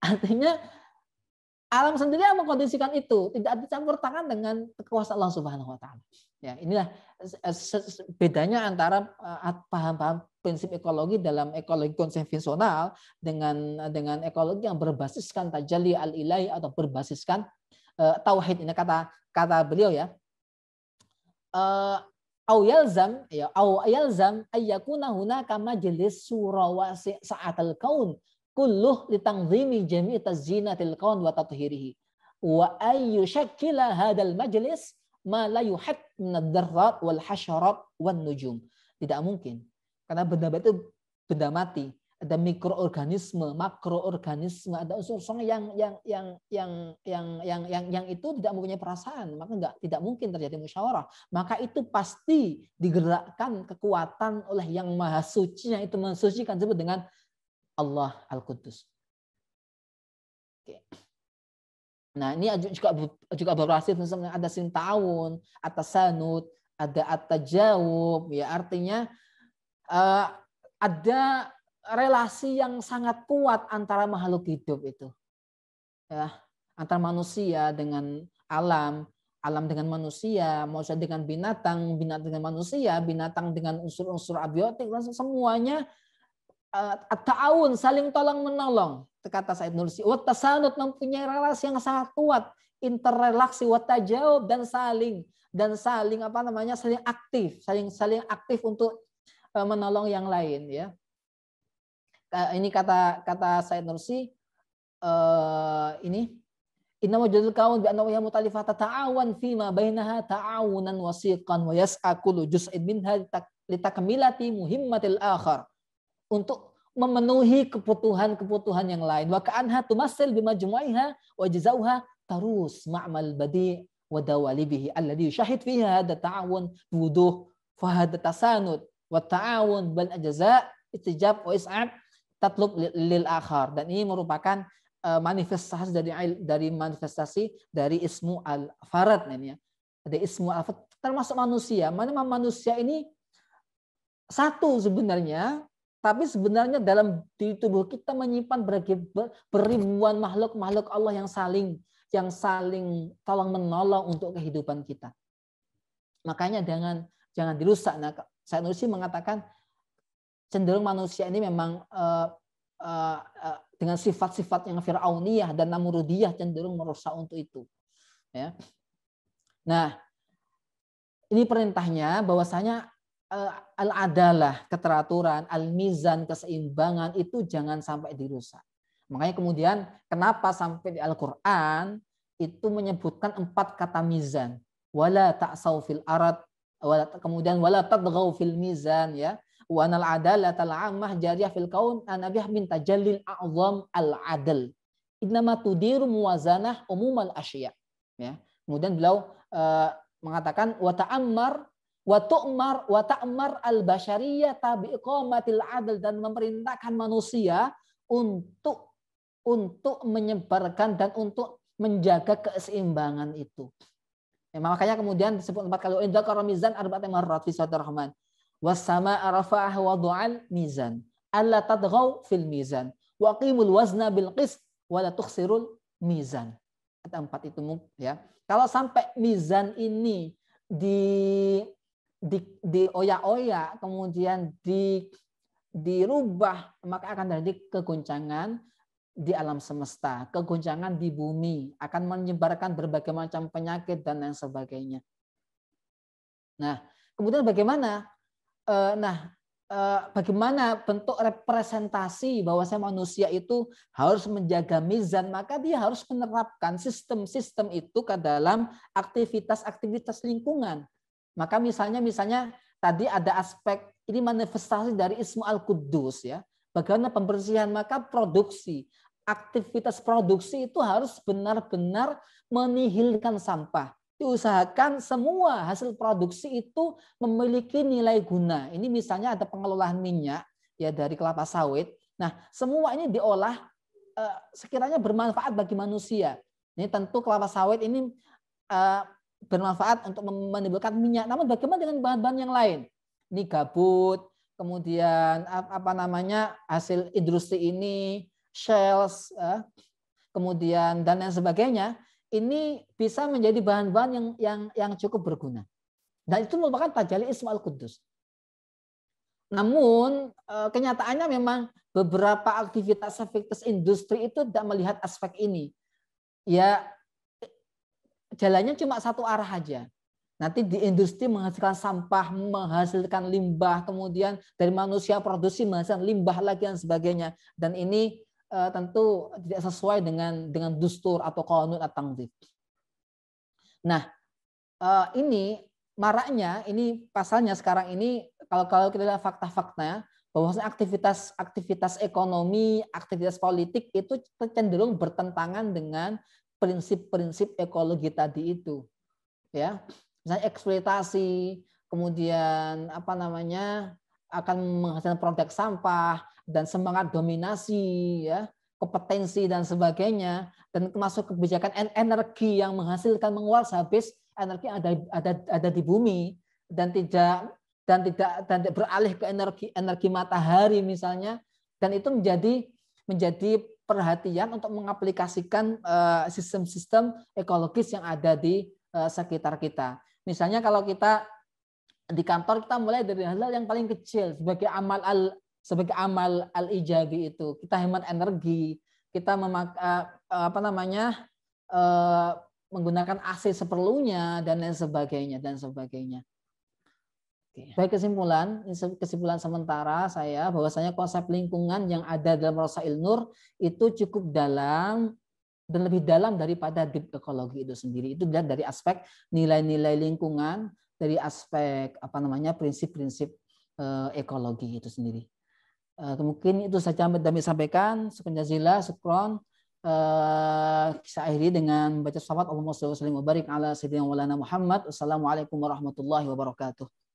artinya alam sendiri yang mengkondisikan itu tidak dicampur tangan dengan kekuasaan Allah Subhanahu Wa Taala ya inilah bedanya antara eh, paham-paham prinsip ekologi dalam ekologi konvensional dengan dengan ekologi yang berbasiskan tajalli al ilahi atau berbasiskan eh, tauhid ini kata kata beliau ya Eh, au yalzam ya au yalzam ayyakuna hunaka majlis surawasi sa'atal kaun kulluh litanzimi jami tazinatil kaun wa tathhirihi wa ayyu syakkila hadal majlis ma la yuhat minad darrat wal hasyarat wan nujum tidak mungkin karena benda itu benda mati ada mikroorganisme, makroorganisme, ada unsur-unsur yang yang yang yang yang yang yang yang itu tidak mempunyai perasaan, maka enggak tidak mungkin terjadi musyawarah. Maka itu pasti digerakkan kekuatan oleh yang maha suci yang itu mensucikan disebut dengan Allah Al-Qudus. Oke. Nah, ini juga juga berhasil misalnya ada sintawun, atasanut, ada atajawub ya artinya uh, ada relasi yang sangat kuat antara makhluk hidup itu. Ya, antara manusia dengan alam, alam dengan manusia, manusia dengan binatang, binatang dengan manusia, binatang dengan unsur-unsur abiotik, semuanya uh, eh, ta'awun, saling tolong-menolong. Kata Said Nursi, watasanut mempunyai relasi yang sangat kuat, interrelasi, watajawab, dan saling dan saling apa namanya saling aktif saling saling aktif untuk eh, menolong yang lain ya ini kata kata Said Nursi uh, ini Inna wajadul kaun wa ya ta'awun fi fima bainaha ta'awunan wasiqan wa yas'aku juz'in minha litakmilati muhimmatil akhar. Untuk memenuhi kebutuhan-kebutuhan yang lain. Wa ka'anha bi majmu'iha wa jazauha tarus ma'mal badi' wa bihi alladhi yushahid fiha hadha ta'awun wuduh hadha tasanud wa ta'awun bal ajza' istijab wa is'ab tatlub lil akhar dan ini merupakan eh, manifestasi dari dari manifestasi dari ismu al farad ini ya ada ismu al farad termasuk manusia mana manusia ini satu sebenarnya tapi sebenarnya dalam di tubuh kita menyimpan beribuan makhluk makhluk Allah yang saling yang saling tolong menolong untuk kehidupan kita makanya jangan jangan dirusak nah saya Nusi mengatakan cenderung manusia ini memang uh, uh, uh, dengan sifat-sifat yang firauniyah dan namurudiyah cenderung merusak untuk itu. Ya. Nah, ini perintahnya bahwasanya uh, al-adalah, keteraturan, al-mizan, keseimbangan itu jangan sampai dirusak. Makanya kemudian kenapa sampai di Al-Qur'an itu menyebutkan empat kata mizan. Wala ta'sau fil arad, wala, kemudian wala tadghaw fil mizan ya wa anal al ammah jariyah fil kaun anabih min tajallil a'zam al adl innama tudiru muwazanah umum al asya ya kemudian beliau uh, mengatakan wa ta'ammar wa tu'mar wa ta'mar al basyariyah tabi iqamatil adl dan memerintahkan manusia untuk untuk menyebarkan dan untuk menjaga keseimbangan itu. Ya, makanya kemudian disebut empat kali indah karamizan arba'at marrat fi rahman wasama wadu'al mizan alla tadghaw fil mizan wazna bil qist tukhsirul mizan empat itu ya kalau sampai mizan ini di di di oya-oya kemudian di dirubah maka akan terjadi keguncangan di alam semesta keguncangan di bumi akan menyebarkan berbagai macam penyakit dan lain sebagainya nah kemudian bagaimana Eh, nah eh, bagaimana bentuk representasi bahwa saya manusia itu harus menjaga mizan, maka dia harus menerapkan sistem-sistem itu ke dalam aktivitas-aktivitas lingkungan. Maka misalnya misalnya tadi ada aspek ini manifestasi dari Ismu al kudus ya. Bagaimana pembersihan maka produksi, aktivitas produksi itu harus benar-benar menihilkan sampah diusahakan semua hasil produksi itu memiliki nilai guna. Ini misalnya ada pengelolaan minyak ya dari kelapa sawit. Nah, semua ini diolah eh, sekiranya bermanfaat bagi manusia. Ini tentu kelapa sawit ini eh, bermanfaat untuk menimbulkan minyak. Namun bagaimana dengan bahan-bahan yang lain? Ini gabut, kemudian apa namanya hasil industri ini, shells, eh, kemudian dan lain sebagainya ini bisa menjadi bahan-bahan yang yang yang cukup berguna. Dan itu merupakan tajali Ismail Kudus. Namun eh, kenyataannya memang beberapa aktivitas aktivitas industri itu tidak melihat aspek ini. Ya jalannya cuma satu arah aja. Nanti di industri menghasilkan sampah, menghasilkan limbah, kemudian dari manusia produksi menghasilkan limbah lagi dan sebagainya. Dan ini uh, tentu tidak sesuai dengan dengan dustur atau konun atau tanzif Nah, uh, ini maraknya ini pasalnya sekarang ini kalau kalau kita lihat fakta fakta bahwasanya aktivitas aktivitas ekonomi, aktivitas politik itu cenderung bertentangan dengan prinsip-prinsip ekologi tadi itu. Ya. Misalnya eksploitasi, kemudian apa namanya? akan menghasilkan produk sampah dan semangat dominasi ya kompetensi dan sebagainya dan termasuk kebijakan energi yang menghasilkan menguasai habis energi yang ada ada ada di bumi dan tidak dan tidak dan beralih ke energi energi matahari misalnya dan itu menjadi menjadi perhatian untuk mengaplikasikan eh, sistem-sistem ekologis yang ada di eh, sekitar kita. Misalnya kalau kita di kantor kita mulai dari hal-hal yang paling kecil sebagai amal al sebagai amal al ijabi itu kita hemat energi kita memak eh, eh, apa namanya eh, menggunakan AC seperlunya dan lain sebagainya dan sebagainya iya. Baik kesimpulan, kesimpulan sementara saya bahwasanya konsep lingkungan yang ada dalam Rosail Nur itu cukup dalam dan lebih dalam daripada deep ekologi itu sendiri. Itu dilihat dari aspek nilai-nilai lingkungan, dari aspek apa namanya prinsip-prinsip eh, ekologi itu sendiri. Eh, mungkin itu saja yang kami sampaikan. Sepenjazila, sukron. kisah eh, akhiri dengan baca salawat Allahumma salli wa barik ala sayyidina Maulana Muhammad. Assalamualaikum warahmatullahi wabarakatuh.